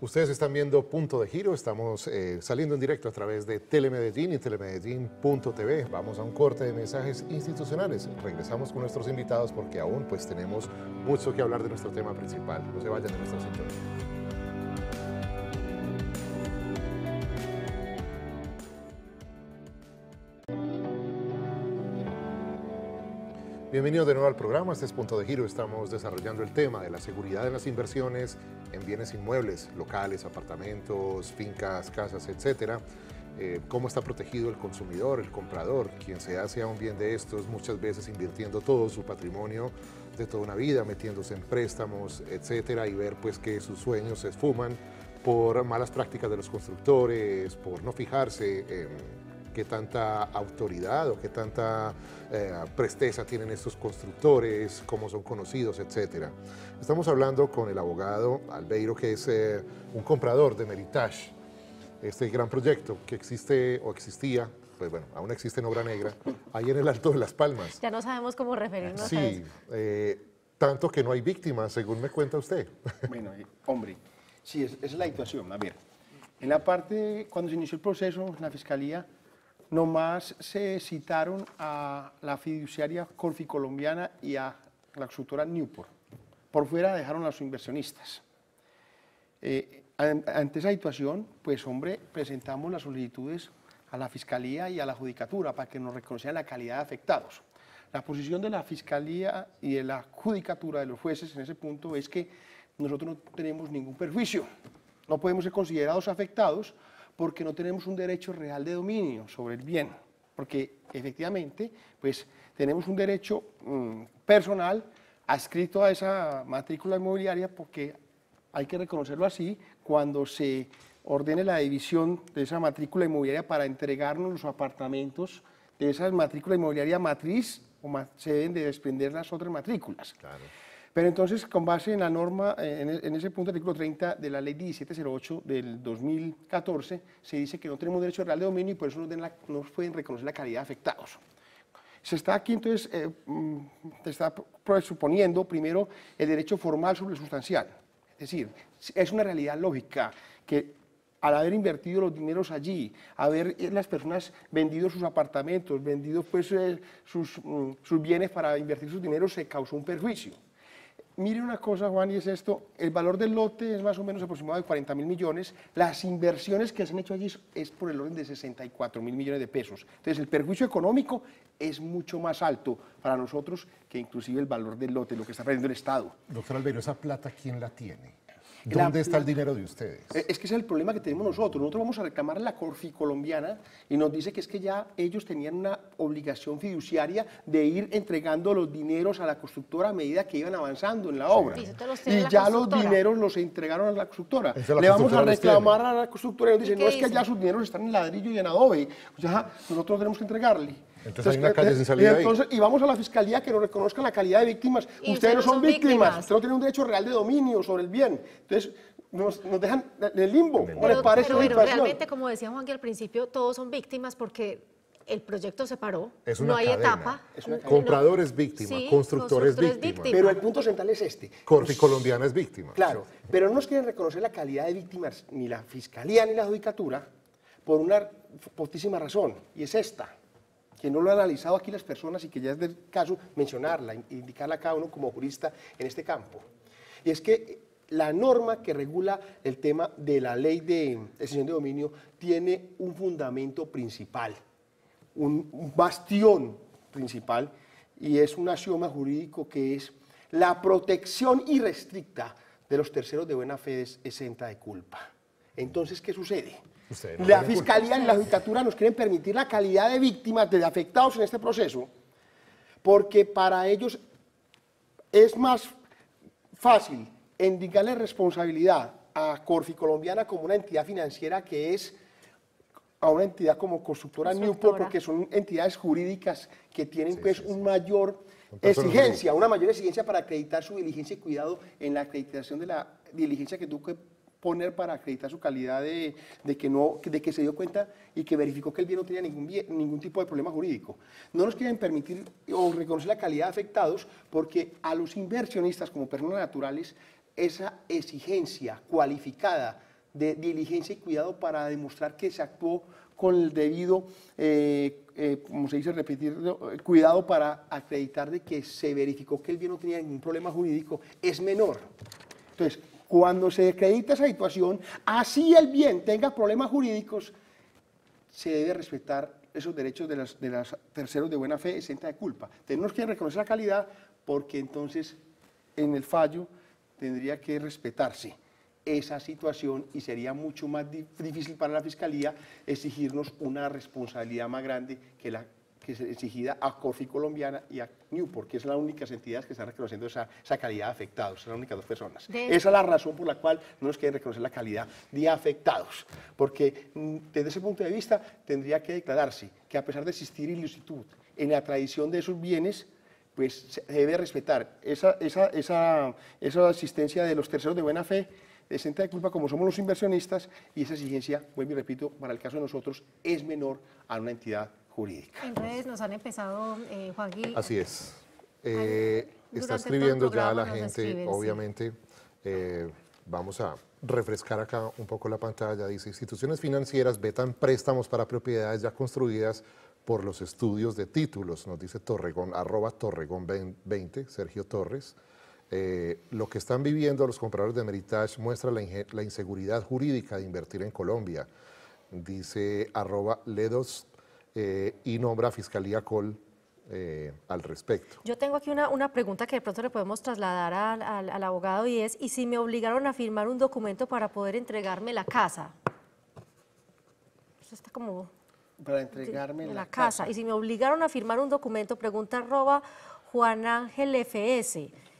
Ustedes están viendo Punto de Giro, estamos eh, saliendo en directo a través de Telemedellín y telemedellín.tv. Vamos a un corte de mensajes institucionales. Regresamos con nuestros invitados porque aún pues tenemos mucho que hablar de nuestro tema principal. No se vayan de nuestra sintonía. Bienvenidos de nuevo al programa, este es Punto de Giro, estamos desarrollando el tema de la seguridad en las inversiones en bienes inmuebles, locales, apartamentos, fincas, casas, etcétera. Eh, cómo está protegido el consumidor, el comprador, quien se hace a un bien de estos, muchas veces invirtiendo todo su patrimonio de toda una vida, metiéndose en préstamos, etcétera, y ver pues que sus sueños se esfuman por malas prácticas de los constructores, por no fijarse en qué tanta autoridad o qué tanta eh, presteza tienen estos constructores, cómo son conocidos, etc. Estamos hablando con el abogado Albeiro, que es eh, un comprador de Meritage, este gran proyecto que existe o existía pues bueno, aún existe en Obra Negra, ahí en el Alto de las Palmas. Ya no sabemos cómo referirnos a eso. Eh, tanto que no hay víctimas, según me cuenta usted. Bueno, eh, hombre, sí, es, es la situación. A ver, en la parte, cuando se inició el proceso, la Fiscalía Nomás se citaron a la fiduciaria Colombiana y a la constructora Newport. Por fuera dejaron a sus inversionistas. Eh, ante esa situación, pues hombre, presentamos las solicitudes a la Fiscalía y a la Judicatura para que nos reconocieran la calidad de afectados. La posición de la Fiscalía y de la Judicatura de los jueces en ese punto es que nosotros no tenemos ningún perjuicio, no podemos ser considerados afectados porque no tenemos un derecho real de dominio sobre el bien, porque efectivamente pues, tenemos un derecho mm, personal adscrito a esa matrícula inmobiliaria porque hay que reconocerlo así cuando se ordene la división de esa matrícula inmobiliaria para entregarnos los apartamentos de esa matrícula inmobiliaria matriz o se deben de desprender las otras matrículas. Claro. Pero entonces, con base en la norma, eh, e, en ese punto del artículo 30 de la ley 1708 del 2014, se dice que no tenemos derecho real de dominio y por eso no nos pueden reconocer la calidad de afectados. Se está aquí entonces, eh, mm, se está presuponiendo primero el derecho formal sobre el sustancial. Es decir, es una realidad lógica que al haber invertido los dineros allí, haber eh, las personas vendido sus apartamentos, vendido pues mm, sus bienes para invertir sus dineros, se causó un perjuicio mire una cosa, Juan, y es esto, el valor del lote es más o menos aproximado de 40 mil millones, las inversiones que se han hecho allí es por el orden de 64 mil millones de pesos. Entonces, el perjuicio económico es mucho más alto para nosotros que inclusive el valor del lote, lo que está perdiendo el Estado. Doctor Albeiro, ¿esa plata quién la tiene? ¿Dónde está el dinero de ustedes? Eh, es que ese es el problema que tenemos nosotros. Nosotros vamos a reclamar a la Corfi colombiana y nos dice que es que ya ellos tenían una obligación fiduciaria de ir entregando los dineros a la constructora a medida que iban avanzando en la obra. y, ya los dineros los entregaron a la constructora. Le vamos a reclamar a la constructora y nos dice no, es que ya sus dineros están en ladrillo y en adobe. sea nosotros tenemos que entregarle. Entonces, hay una eh, calle eh, sin salida. Y, y vamos a la fiscalía que nos reconozca la calidad de víctimas. Ustedes, no son, víctimas. ustedes no tienen un derecho real de dominio sobre el bien. Entonces, nos, dejan en el limbo. Pero, parece pero realmente, como decía Juan, que al principio todos son víctimas porque el proyecto se paró, no hay etapa. compradores víctimas constructores víctimas Pero el punto central es este. Corte colombiana es víctima. Claro, pero no nos quieren reconocer la calidad de víctimas ni la fiscalía ni la judicatura por una fortísima razón, y es esta que no lo han analizado aquí las personas y que ya es del caso mencionarla, indicarla a cada uno como jurista en este campo. Y es que la norma que regula el tema de la ley de decisión de dominio tiene un fundamento principal, un bastión principal, y es un axioma jurídico que es la protección irrestricta de los terceros de buena fe exenta de culpa. Entonces, ¿qué sucede? la Fiscalía y la Judicatura nos quieren permitir la calidad de víctimas, de afectados en este proceso, porque para ellos es más fácil indicarle responsabilidad a Corfi Colombiana como una entidad financiera que es a una entidad como constructora Newport, porque son entidades jurídicas que tienen pues un mayor exigencia, una mayor exigencia para acreditar su diligencia y cuidado en la acreditación de la diligencia que Duque poner para acreditar su calidad de, de, que, no, de que se dio cuenta y que verificó que el bien no tenía ningún, bien, ningún tipo de problema jurídico. No nos quieren permitir o reconocer la calidad de afectados porque a los inversionistas como personas naturales esa exigencia cualificada de diligencia y cuidado para demostrar que se actuó con el debido, eh, eh, como se dice, repetir, cuidado para acreditar de que se verificó que el bien no tenía ningún problema jurídico, es menor. Entonces, cuando se acredita esa situación, así el bien tenga problemas jurídicos, se debe respetar esos derechos de los las terceros de buena fe exenta de culpa. Tenemos que reconocer la calidad porque entonces en el fallo tendría que respetarse esa situación y sería mucho más difícil para la Fiscalía exigirnos una responsabilidad más grande que la que es exigida a COFI Colombiana y a Newport, porque es la únicas entidades que están reconociendo esa, esa calidad de afectados, son las únicas dos personas. Esa es la razón por la cual no nos quieren reconocer la calidad de afectados, porque mm, desde ese punto de vista tendría que declararse que a pesar de existir ilicitud en la tradición de esos bienes, pues debe respetar esa, esa, esa, esa asistencia de los terceros de buena fe, de senta de culpa como somos los inversionistas y esa exigencia, bueno, y repito, para el caso de nosotros es menor a una entidad en redes nos han empezado, eh, Así es. Eh, está escribiendo ya la gente, obviamente. Eh, vamos a refrescar acá un poco la pantalla. Dice, instituciones financieras vetan préstamos para propiedades ya construidas por los estudios de títulos, nos dice Torregón, arroba Torregón 20, Sergio Torres. Eh, lo que están viviendo los compradores de Meritage muestra la, la inseguridad jurídica de invertir en Colombia, dice arroba Ledos eh, y nombra Fiscalía Col eh, al respecto. Yo tengo aquí una, una, pregunta que de pronto le podemos trasladar al, abogado y es, ¿y si me obligaron a firmar un documento para poder entregarme la casa? Eso está como... Para entregarme la, casa. Y si me obligaron a firmar un documento, pregunta arroba Juan Ángel FS.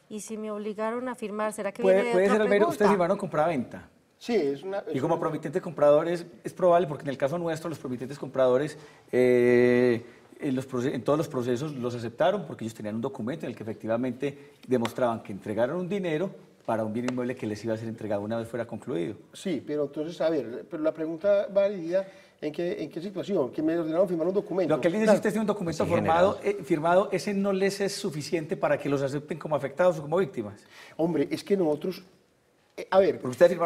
Y si me obligaron a firmar, ¿será que ¿Puede, viene de puede otra ser, pregunta? venta Sí, es una... y como una... promitentes compradores es probable, porque en el caso nuestro los promitentes compradores... Eh, en, los en, todos los procesos los aceptaron porque ellos tenían un documento en el que efectivamente demostraban que entregaron un dinero para un bien inmueble que les iba a ser entregado una vez fuera concluido. Sí, pero entonces, a ver, pero la pregunta va en qué, en qué situación, que me ordenaron firmar un documento. Lo que él dice, si usted un documento pues eh, firmado, ese no les es suficiente para que los acepten como afectados o como víctimas. Hombre, es que nosotros eh, a ver... Porque ustedes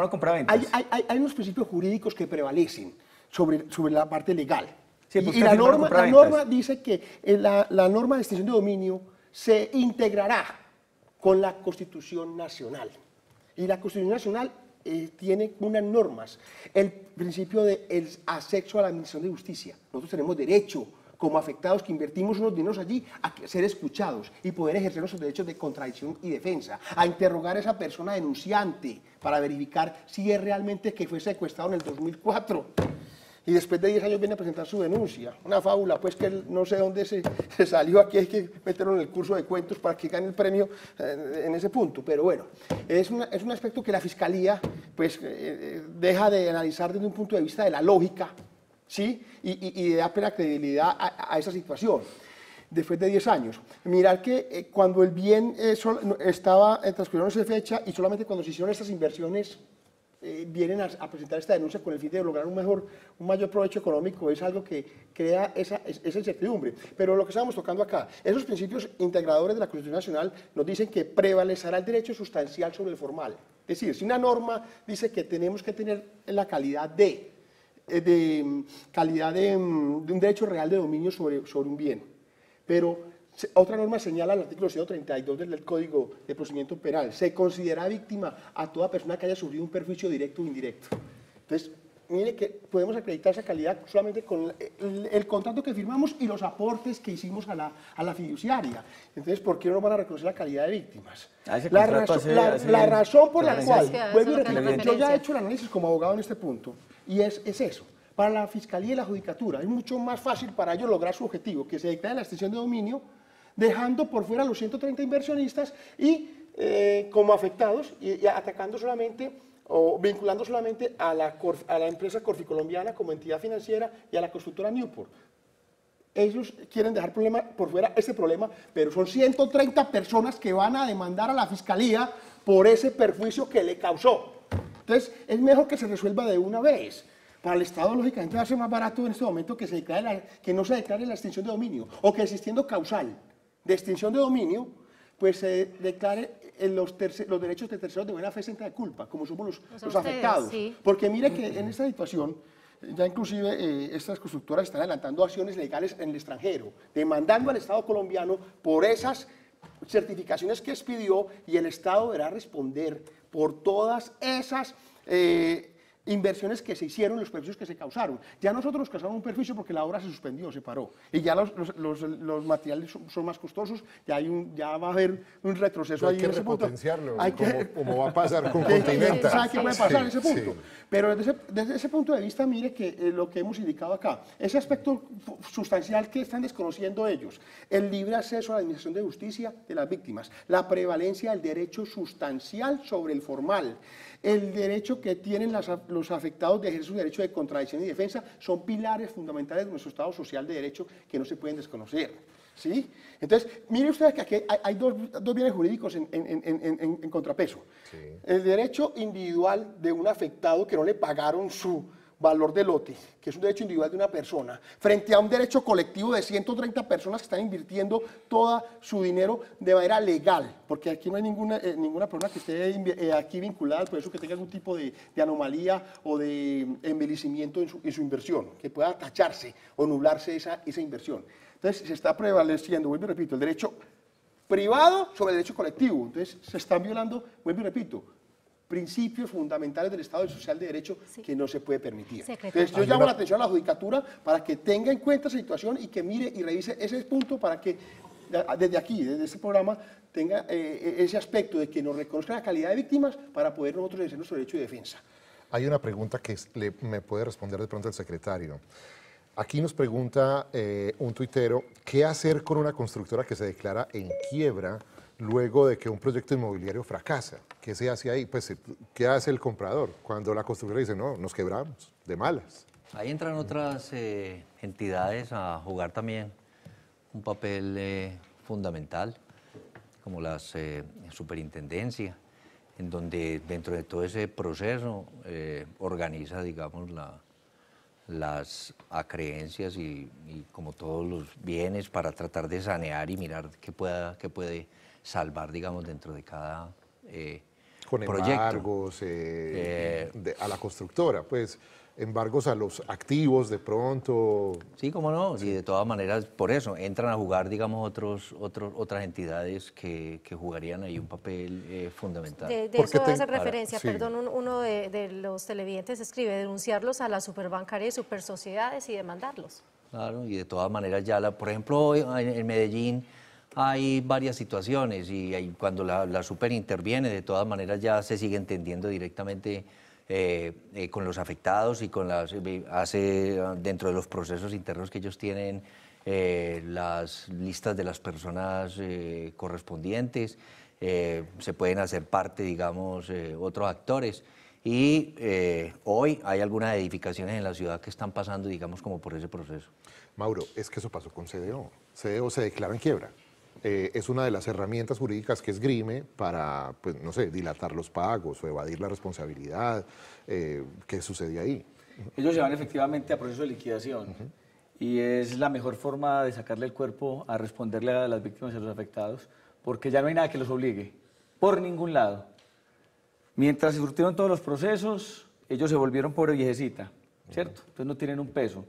Hay, unos principios jurídicos que prevalecen sobre, sobre la parte legal. Pues y la norma, la norma dice que eh, la, norma de extinción de dominio se integrará con la Constitución Nacional. Y la Constitución Nacional eh, tiene unas normas. El principio del el acceso a la administración de justicia. Nosotros tenemos derecho como afectados que invertimos unos dineros allí, a ser escuchados y poder ejercer nuestros derechos de contradicción y defensa, a interrogar a esa persona denunciante para verificar si es realmente que fue secuestrado en el 2004 y después de 10 años viene a presentar su denuncia. Una fábula, pues que no sé dónde se, salió, aquí hay que meterlo en el curso de cuentos para que gane el premio eh, en ese punto. Pero bueno, es, un aspecto que la Fiscalía pues, eh, eh, deja de analizar desde un punto de vista de la lógica ¿sí? Y, da credibilidad a, esa situación después de 10 años. Mirar que eh, cuando el bien eh, estaba eh, en transcurriendo esa fecha y solamente cuando se hicieron estas inversiones vienen a, presentar esta denuncia con el fin de lograr un mejor, un mayor provecho económico, es algo que crea esa, esa incertidumbre. Pero lo que estamos tocando acá, esos principios integradores de la Constitución Nacional nos dicen que prevalecerá el derecho sustancial sobre el formal. Es decir, si una norma dice que tenemos que tener la calidad de, eh, de mm, calidad de, un derecho real de dominio sobre, sobre un bien. Pero otra norma señala el artículo 132 del Código de Procedimiento Penal. Se considera víctima a toda persona que haya sufrido un perjuicio directo o indirecto. Entonces, mire que podemos acreditar esa calidad solamente con el, contrato que firmamos y los aportes que hicimos a la, a la, fiduciaria. Entonces, ¿por qué no van a reconocer la calidad de víctimas? Ah, la, razón por la cual, vuelvo yo ya he hecho el análisis como abogado en este punto. Y es, eso. Para la Fiscalía y la Judicatura es mucho más fácil para ellos lograr su objetivo, que se dicta la extensión de dominio, dejando por fuera a los 130 inversionistas y eh, como afectados y, atacando solamente o vinculando solamente a la, la empresa Corficolombiana como entidad financiera y a la constructora Newport. Ellos quieren dejar problema, por fuera ese problema, pero son 130 personas que van a demandar a la fiscalía por ese perjuicio que le causó. Entonces, es mejor que se resuelva de una vez. Para el Estado, lógicamente, va a ser más barato en este momento que, se declare que no se declare la extinción de dominio o que existiendo causal de extinción de dominio, pues se declare en eh, los, derechos de terceros de buena fe senta de culpa, como somos los, afectados. Porque mire que en esta situación, ya inclusive eh, estas constructoras están adelantando acciones legales en el extranjero, demandando al Estado colombiano por esas certificaciones que expidió y el Estado deberá responder por todas esas... Eh, inversiones que se hicieron, los perjuicios que se causaron. Ya nosotros nos causaron un perjuicio porque la obra se suspendió, se paró, y ya los, materiales son, más costosos, ya, hay un, ya va a haber un retroceso. Hay ahí que en ese punto. Hay que... como, va a pasar con Continental. ¿Sabe qué a pasar en ese punto? Pero desde ese, punto de vista, mire que eh, lo que hemos indicado acá, ese aspecto sustancial que están desconociendo ellos, el libre acceso a la administración de justicia de las víctimas, la prevalencia del derecho sustancial sobre el formal, el derecho que tienen los afectados de ejercer su derecho de contradicción y defensa son pilares fundamentales de nuestro Estado social de derecho que no se pueden desconocer. ¿Sí? Entonces, miren ustedes que aquí hay, dos, bienes jurídicos en, contrapeso. El derecho individual de un afectado que no le pagaron su, valor de lote, que es un derecho individual de una persona, frente a un derecho colectivo de 130 personas que están invirtiendo todo su dinero de manera legal, porque aquí no hay ninguna, eh, ninguna persona que esté eh, aquí vinculada por eso que tenga algún tipo de, anomalía o de envilecimiento en su, inversión, que pueda tacharse o nublarse esa, esa inversión. Entonces, se está prevaleciendo, vuelvo y repito, el derecho privado sobre el derecho colectivo. Entonces, se están violando, vuelvo y repito, principios fundamentales del Estado del Social de Derecho que no se puede permitir. esto Entonces, yo llamo la atención a la Judicatura para que tenga en cuenta esa situación y que mire y revise ese punto para que desde aquí, desde este programa, tenga eh, eh, ese aspecto de que nos reconozca la calidad de víctimas para poder nosotros ejercer nuestro derecho de defensa. Hay una pregunta que le, me puede responder de pronto el secretario. Aquí nos pregunta eh, un tuitero, ¿qué hacer con una constructora que se declara en quiebra luego de que un proyecto inmobiliario fracasa. ¿Qué se hace ahí? Pues, ¿qué hace el comprador? Cuando la constructora dice, no, nos quebramos, de malas. Ahí entran otras eh, entidades a jugar también un papel eh, fundamental, como las eh, superintendencia, en donde dentro de todo ese proceso eh, organiza, digamos, la, las acreencias y, y, como todos los bienes para tratar de sanear y mirar qué, pueda, qué puede salvar, digamos, dentro de cada eh, Con embargos eh, eh, a la constructora, pues embargos a los activos de pronto. Sí, cómo no, y de todas maneras, por eso entran a jugar, digamos, otros, otros, otras entidades que, que jugarían ahí un papel eh, fundamental. De, eso hace referencia, perdón, uno de, los televidentes escribe denunciarlos a la superbancaria y supersociedades y demandarlos. Claro, y de todas maneras ya, la, por ejemplo, en Medellín hay varias situaciones y cuando la, super interviene, de todas maneras ya se sigue entendiendo directamente eh, eh, con los afectados y con las eh, hace ah, dentro de los procesos internos que ellos tienen las listas de las personas correspondientes. se pueden hacer parte, digamos, otros actores. Y hoy hay algunas edificaciones en la ciudad que están pasando, digamos, como por ese proceso. Mauro, es que eso pasó con CDO. CDO se declara en quiebra. Eh, es una de las herramientas jurídicas que esgrime para, pues, no sé, dilatar los pagos o evadir la responsabilidad. Eh, ¿Qué sucede ahí? Ellos se van efectivamente a proceso de liquidación. Y es la mejor forma de sacarle el cuerpo a responderle a las víctimas y a los afectados, porque ya no hay nada que los obligue, por ningún lado. Mientras se surtieron todos los procesos, ellos se volvieron pobre viejecita, ¿cierto? Entonces no tienen un peso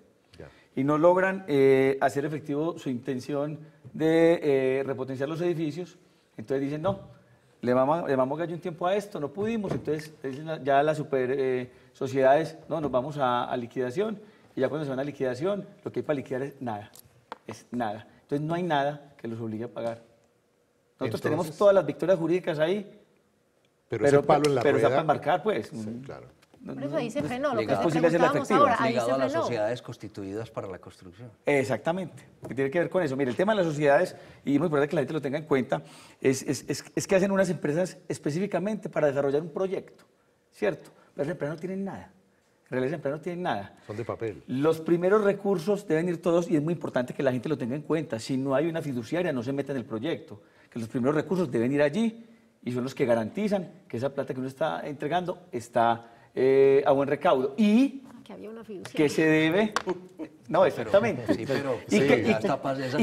y no logran eh, hacer efectivo su intención de eh, repotenciar los edificios, entonces dicen, no, le vamos, le vamos a gallo un tiempo a esto, no pudimos, entonces ya las super eh, sociedades, no, nos vamos a, liquidación, y ya cuando se van a liquidación, lo que hay para liquidar es nada, es nada. Entonces no hay nada que los obligue a pagar. Nosotros tenemos todas las victorias jurídicas ahí, pero, pero, para marcar, pues. claro. Por eso ahí se frenó. Lo que es posible pues Ahora, ahí a las sociedades constituidas para la construcción. Exactamente. Que tiene que ver con eso. Mire, el tema de las sociedades, y es muy importante que la gente lo tenga en cuenta, es, es, es, que hacen unas empresas específicamente para desarrollar un proyecto, ¿cierto? Pero las empresas no tienen nada. las empresas no tienen nada. Son de papel. Los primeros recursos deben ir todos, y es muy importante que la gente lo tenga en cuenta. Si no hay una fiduciaria, no se mete en el proyecto. Que los primeros recursos deben ir allí y son los que garantizan que esa plata que uno está entregando está eh, a buen recaudo. Y ah, que se debe. No, exactamente. sí, pero, y,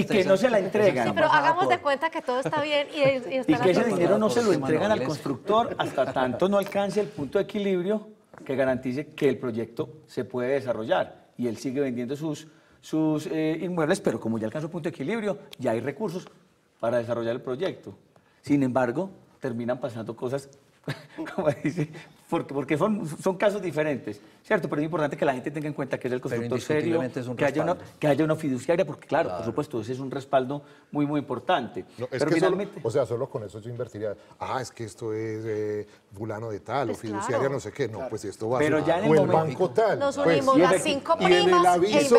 que, no se la entregan. Sí, pero hagamos de cuenta que todo está bien y, y que ese dinero no se lo entregan al constructor hasta tanto no alcance el punto de equilibrio que garantice que el proyecto se puede desarrollar. Y él sigue vendiendo sus, sus eh, inmuebles, pero como ya alcanzó el punto de equilibrio, ya hay recursos para desarrollar el proyecto. Sin embargo, terminan pasando cosas, como dice, porque, porque son, son casos diferentes, ¿cierto? Pero es importante que la gente tenga en cuenta que es el constructor serio, que, haya una, fiduciaria, porque claro, por supuesto, ese es un respaldo muy, muy importante. Pero o sea, solo con eso yo invertiría, ah, es que esto es vulano eh, de tal, o pues fiduciaria no sé qué, no, pues esto va Pero a ser, ya en el o el banco tal. Nos unimos las cinco primas aviso,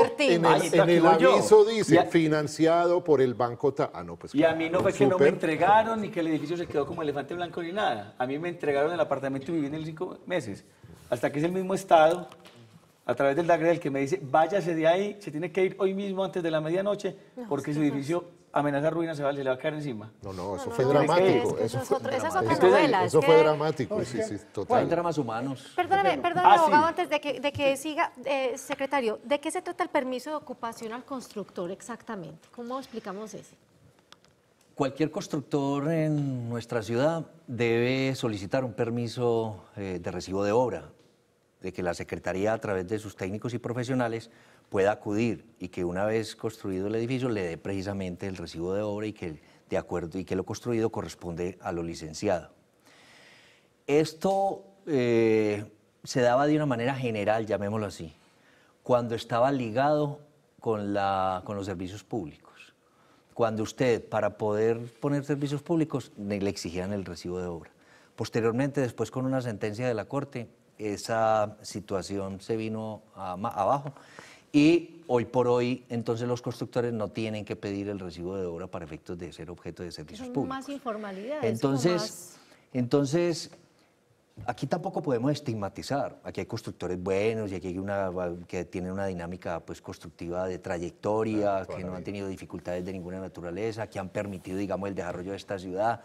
aviso dice, financiado por el banco tal, ah, no, pues Y a mí no fue que no me entregaron ni que el edificio se quedó como elefante blanco ni nada, a mí me entregaron el apartamento y viví en el 5 meses, hasta que es el mismo Estado, a través del el que me dice, váyase de ahí, se tiene que ir hoy mismo antes de la medianoche, porque su edificio amenaza ruina, se, va, le va a caer encima. No, no, eso fue dramático. eso, fue dramático. total. dramas humanos. Perdóname, perdóname, ah, abogado, antes de que, siga, eh, secretario, ¿de qué se trata el permiso de ocupación al constructor exactamente? ¿Cómo explicamos eso? Cualquier constructor en nuestra ciudad debe solicitar un permiso eh, de recibo de obra, de que la Secretaría a través de sus técnicos y profesionales pueda acudir y que una vez construido el edificio le dé precisamente el recibo de obra y que de acuerdo y que lo construido corresponde a lo licenciado. Esto eh, se daba de una manera general, llamémoslo así, cuando estaba ligado con los servicios públicos cuando usted, para poder poner servicios públicos, le exigían el recibo de obra. Posteriormente, después con una sentencia de la Corte, esa situación se vino abajo y hoy por hoy, entonces los constructores no tienen que pedir el recibo de obra para efectos de ser objeto de servicios Son públicos. Más informalidad. Entonces, entonces Aquí tampoco podemos estigmatizar. Aquí hay constructores buenos y aquí hay una que tiene una dinámica pues constructiva de trayectoria, que no han tenido dificultades de ninguna naturaleza, que han permitido, digamos, el desarrollo de esta ciudad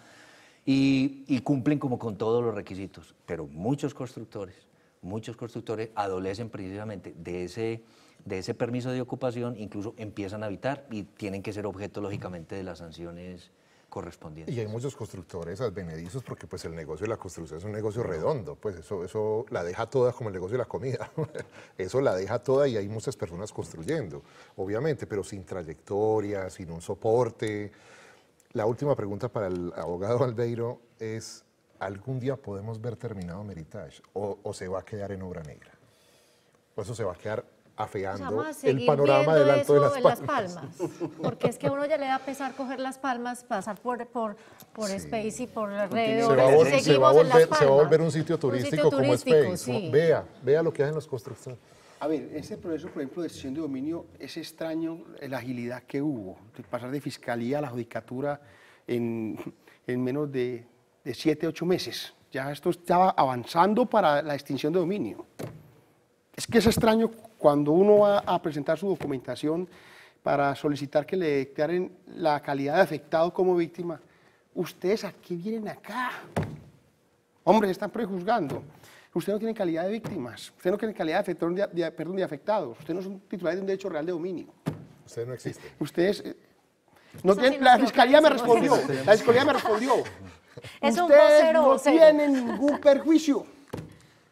y, y cumplen como con todos los requisitos. Pero muchos constructores, muchos constructores adolecen precisamente de ese de ese permiso de ocupación incluso empiezan a habitar y tienen que ser objeto, lógicamente, de las sanciones y hay muchos constructores advenedizos porque pues el negocio de la construcción es un negocio redondo, pues eso, eso la deja toda como el negocio de la comida, eso la deja toda y hay muchas personas construyendo, obviamente, pero sin trayectoria, sin un soporte. La última pregunta para el abogado Albeiro es, ¿algún día podemos ver terminado Meritage o, o se va a quedar en obra negra? ¿O eso se va a quedar afeando el panorama delante de las palmas. Porque es que a uno ya le da pesar coger las palmas, pasar por, por, por Space y por alrededor. Se va, a volver un sitio turístico, como Space. Vea, vea lo que hacen los constructores. A ver, ese proceso, por ejemplo, de extinción de dominio, es extraño la agilidad que hubo. pasar de fiscalía a la judicatura en, en menos de, de siete, ocho meses. Ya esto estaba avanzando para la extinción de dominio. Es que es extraño cuando uno va a presentar su documentación para solicitar que le declaren la calidad de afectado como víctima, ustedes aquí vienen acá. Hombres, están prejuzgando. Usted no tiene calidad de víctimas, usted no tiene calidad de, perdón, de afectados, usted no es un titular de un derecho real de dominio. Usted no existe. Eh, ustedes... Eh, la fiscalía me respondió, la fiscalía me respondió. ustedes no tienen ningún perjuicio.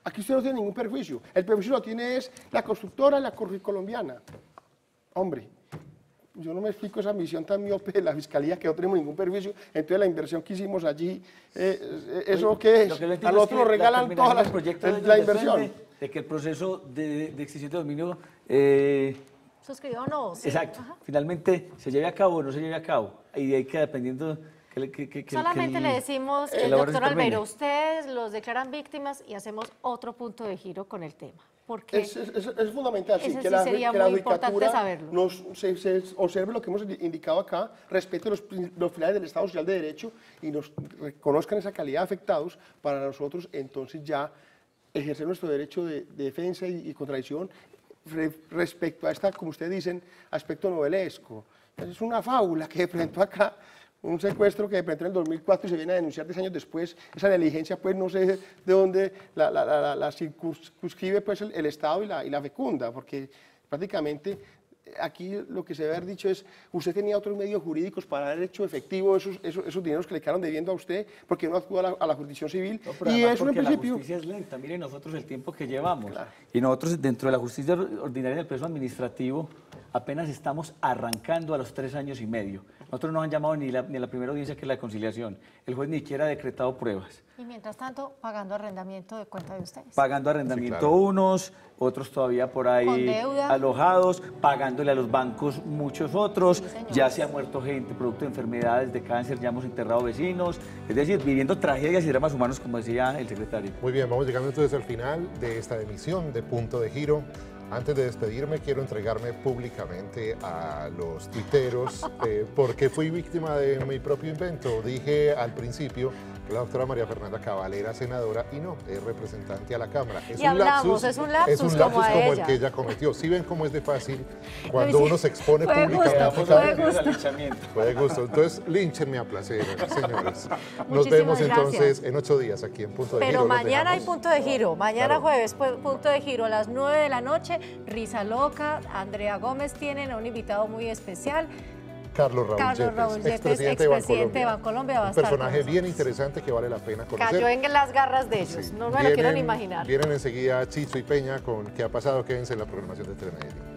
Aquí usted no tiene ningún perjuicio. El perjuicio lo tiene es la constructora, la colombiana. Hombre, yo no me explico esa misión tan miope de la fiscalía que no tenemos ningún perjuicio. Entonces, la inversión que hicimos allí, eh, eh, ¿eso es? Al otro regalan todas las. la inversión. De, que el proceso de, de de dominio. Eh, ¿Suscribió o no? Exacto. Finalmente, se lleve a cabo o no se lleve a cabo. Y de ahí queda dependiendo Solamente le decimos, doctor Albero, ustedes los declaran víctimas y hacemos otro punto de giro con el tema. Porque es, es fundamental, que, la, sería muy importante saberlo. Nos, observe lo que hemos indicado acá respecto a los, finales del Estado Social de Derecho y nos reconozcan esa calidad de afectados para nosotros entonces ya ejercer nuestro derecho de, defensa y, contradicción respecto a esta, como ustedes dicen, aspecto novelesco. Es una fábula que presentó acá un secuestro que entre en el 2004 y se viene a denunciar 10 años después, esa negligencia pues no sé de dónde la, circunscribe pues el, Estado y la, fecunda, porque prácticamente eh, aquí lo que se debe haber dicho es, usted tenía otros medios jurídicos para haber hecho efectivo esos, esos, dineros que le quedaron debiendo a usted, porque no acudió a la, jurisdicción civil. No, y eso un principio... La justicia es lenta, nosotros el tiempo que llevamos. Y nosotros dentro de la justicia ordinaria del preso administrativo apenas estamos arrancando a los tres años y medio. Nosotros no han llamado ni, la, la primera audiencia que es la conciliación. El juez ni siquiera ha decretado pruebas. Y mientras tanto, pagando arrendamiento de cuenta de ustedes. Pagando arrendamiento unos, otros todavía por ahí alojados, pagándole a los bancos muchos otros. ya se ha muerto gente producto de enfermedades, de cáncer, ya hemos enterrado vecinos. Es decir, viviendo tragedias y dramas humanos, como decía el secretario. Muy bien, vamos llegando entonces al final de esta emisión de Punto de Giro. Antes de despedirme, quiero entregarme públicamente a los titeros eh, porque fui víctima de mi propio invento. Dije al principio que la doctora María Fernanda Cabal era senadora y no, es representante a la Cámara. Es, y hablamos, es un lapsus, es un como, el que ella cometió. Si ven cómo es de fácil cuando uno se expone públicamente. Puede gusto. Puede gusto. Entonces, línchenme a placer, señores. Nos vemos entonces en ocho días aquí en Punto de Giro. Pero mañana hay Punto de Giro. Mañana jueves, Punto de Giro a las nueve de la noche Risa Loca, Andrea Gómez tienen a un invitado muy especial. Carlos Raúl Carlos Raúl Yepes, expresidente, de Bancolombia. un personaje bien interesante que vale la pena conocer. Cayó en las garras de ellos, no me lo quiero ni imaginar. Vienen enseguida Chicho y Peña con qué ha pasado, quédense en la programación de Tremedia.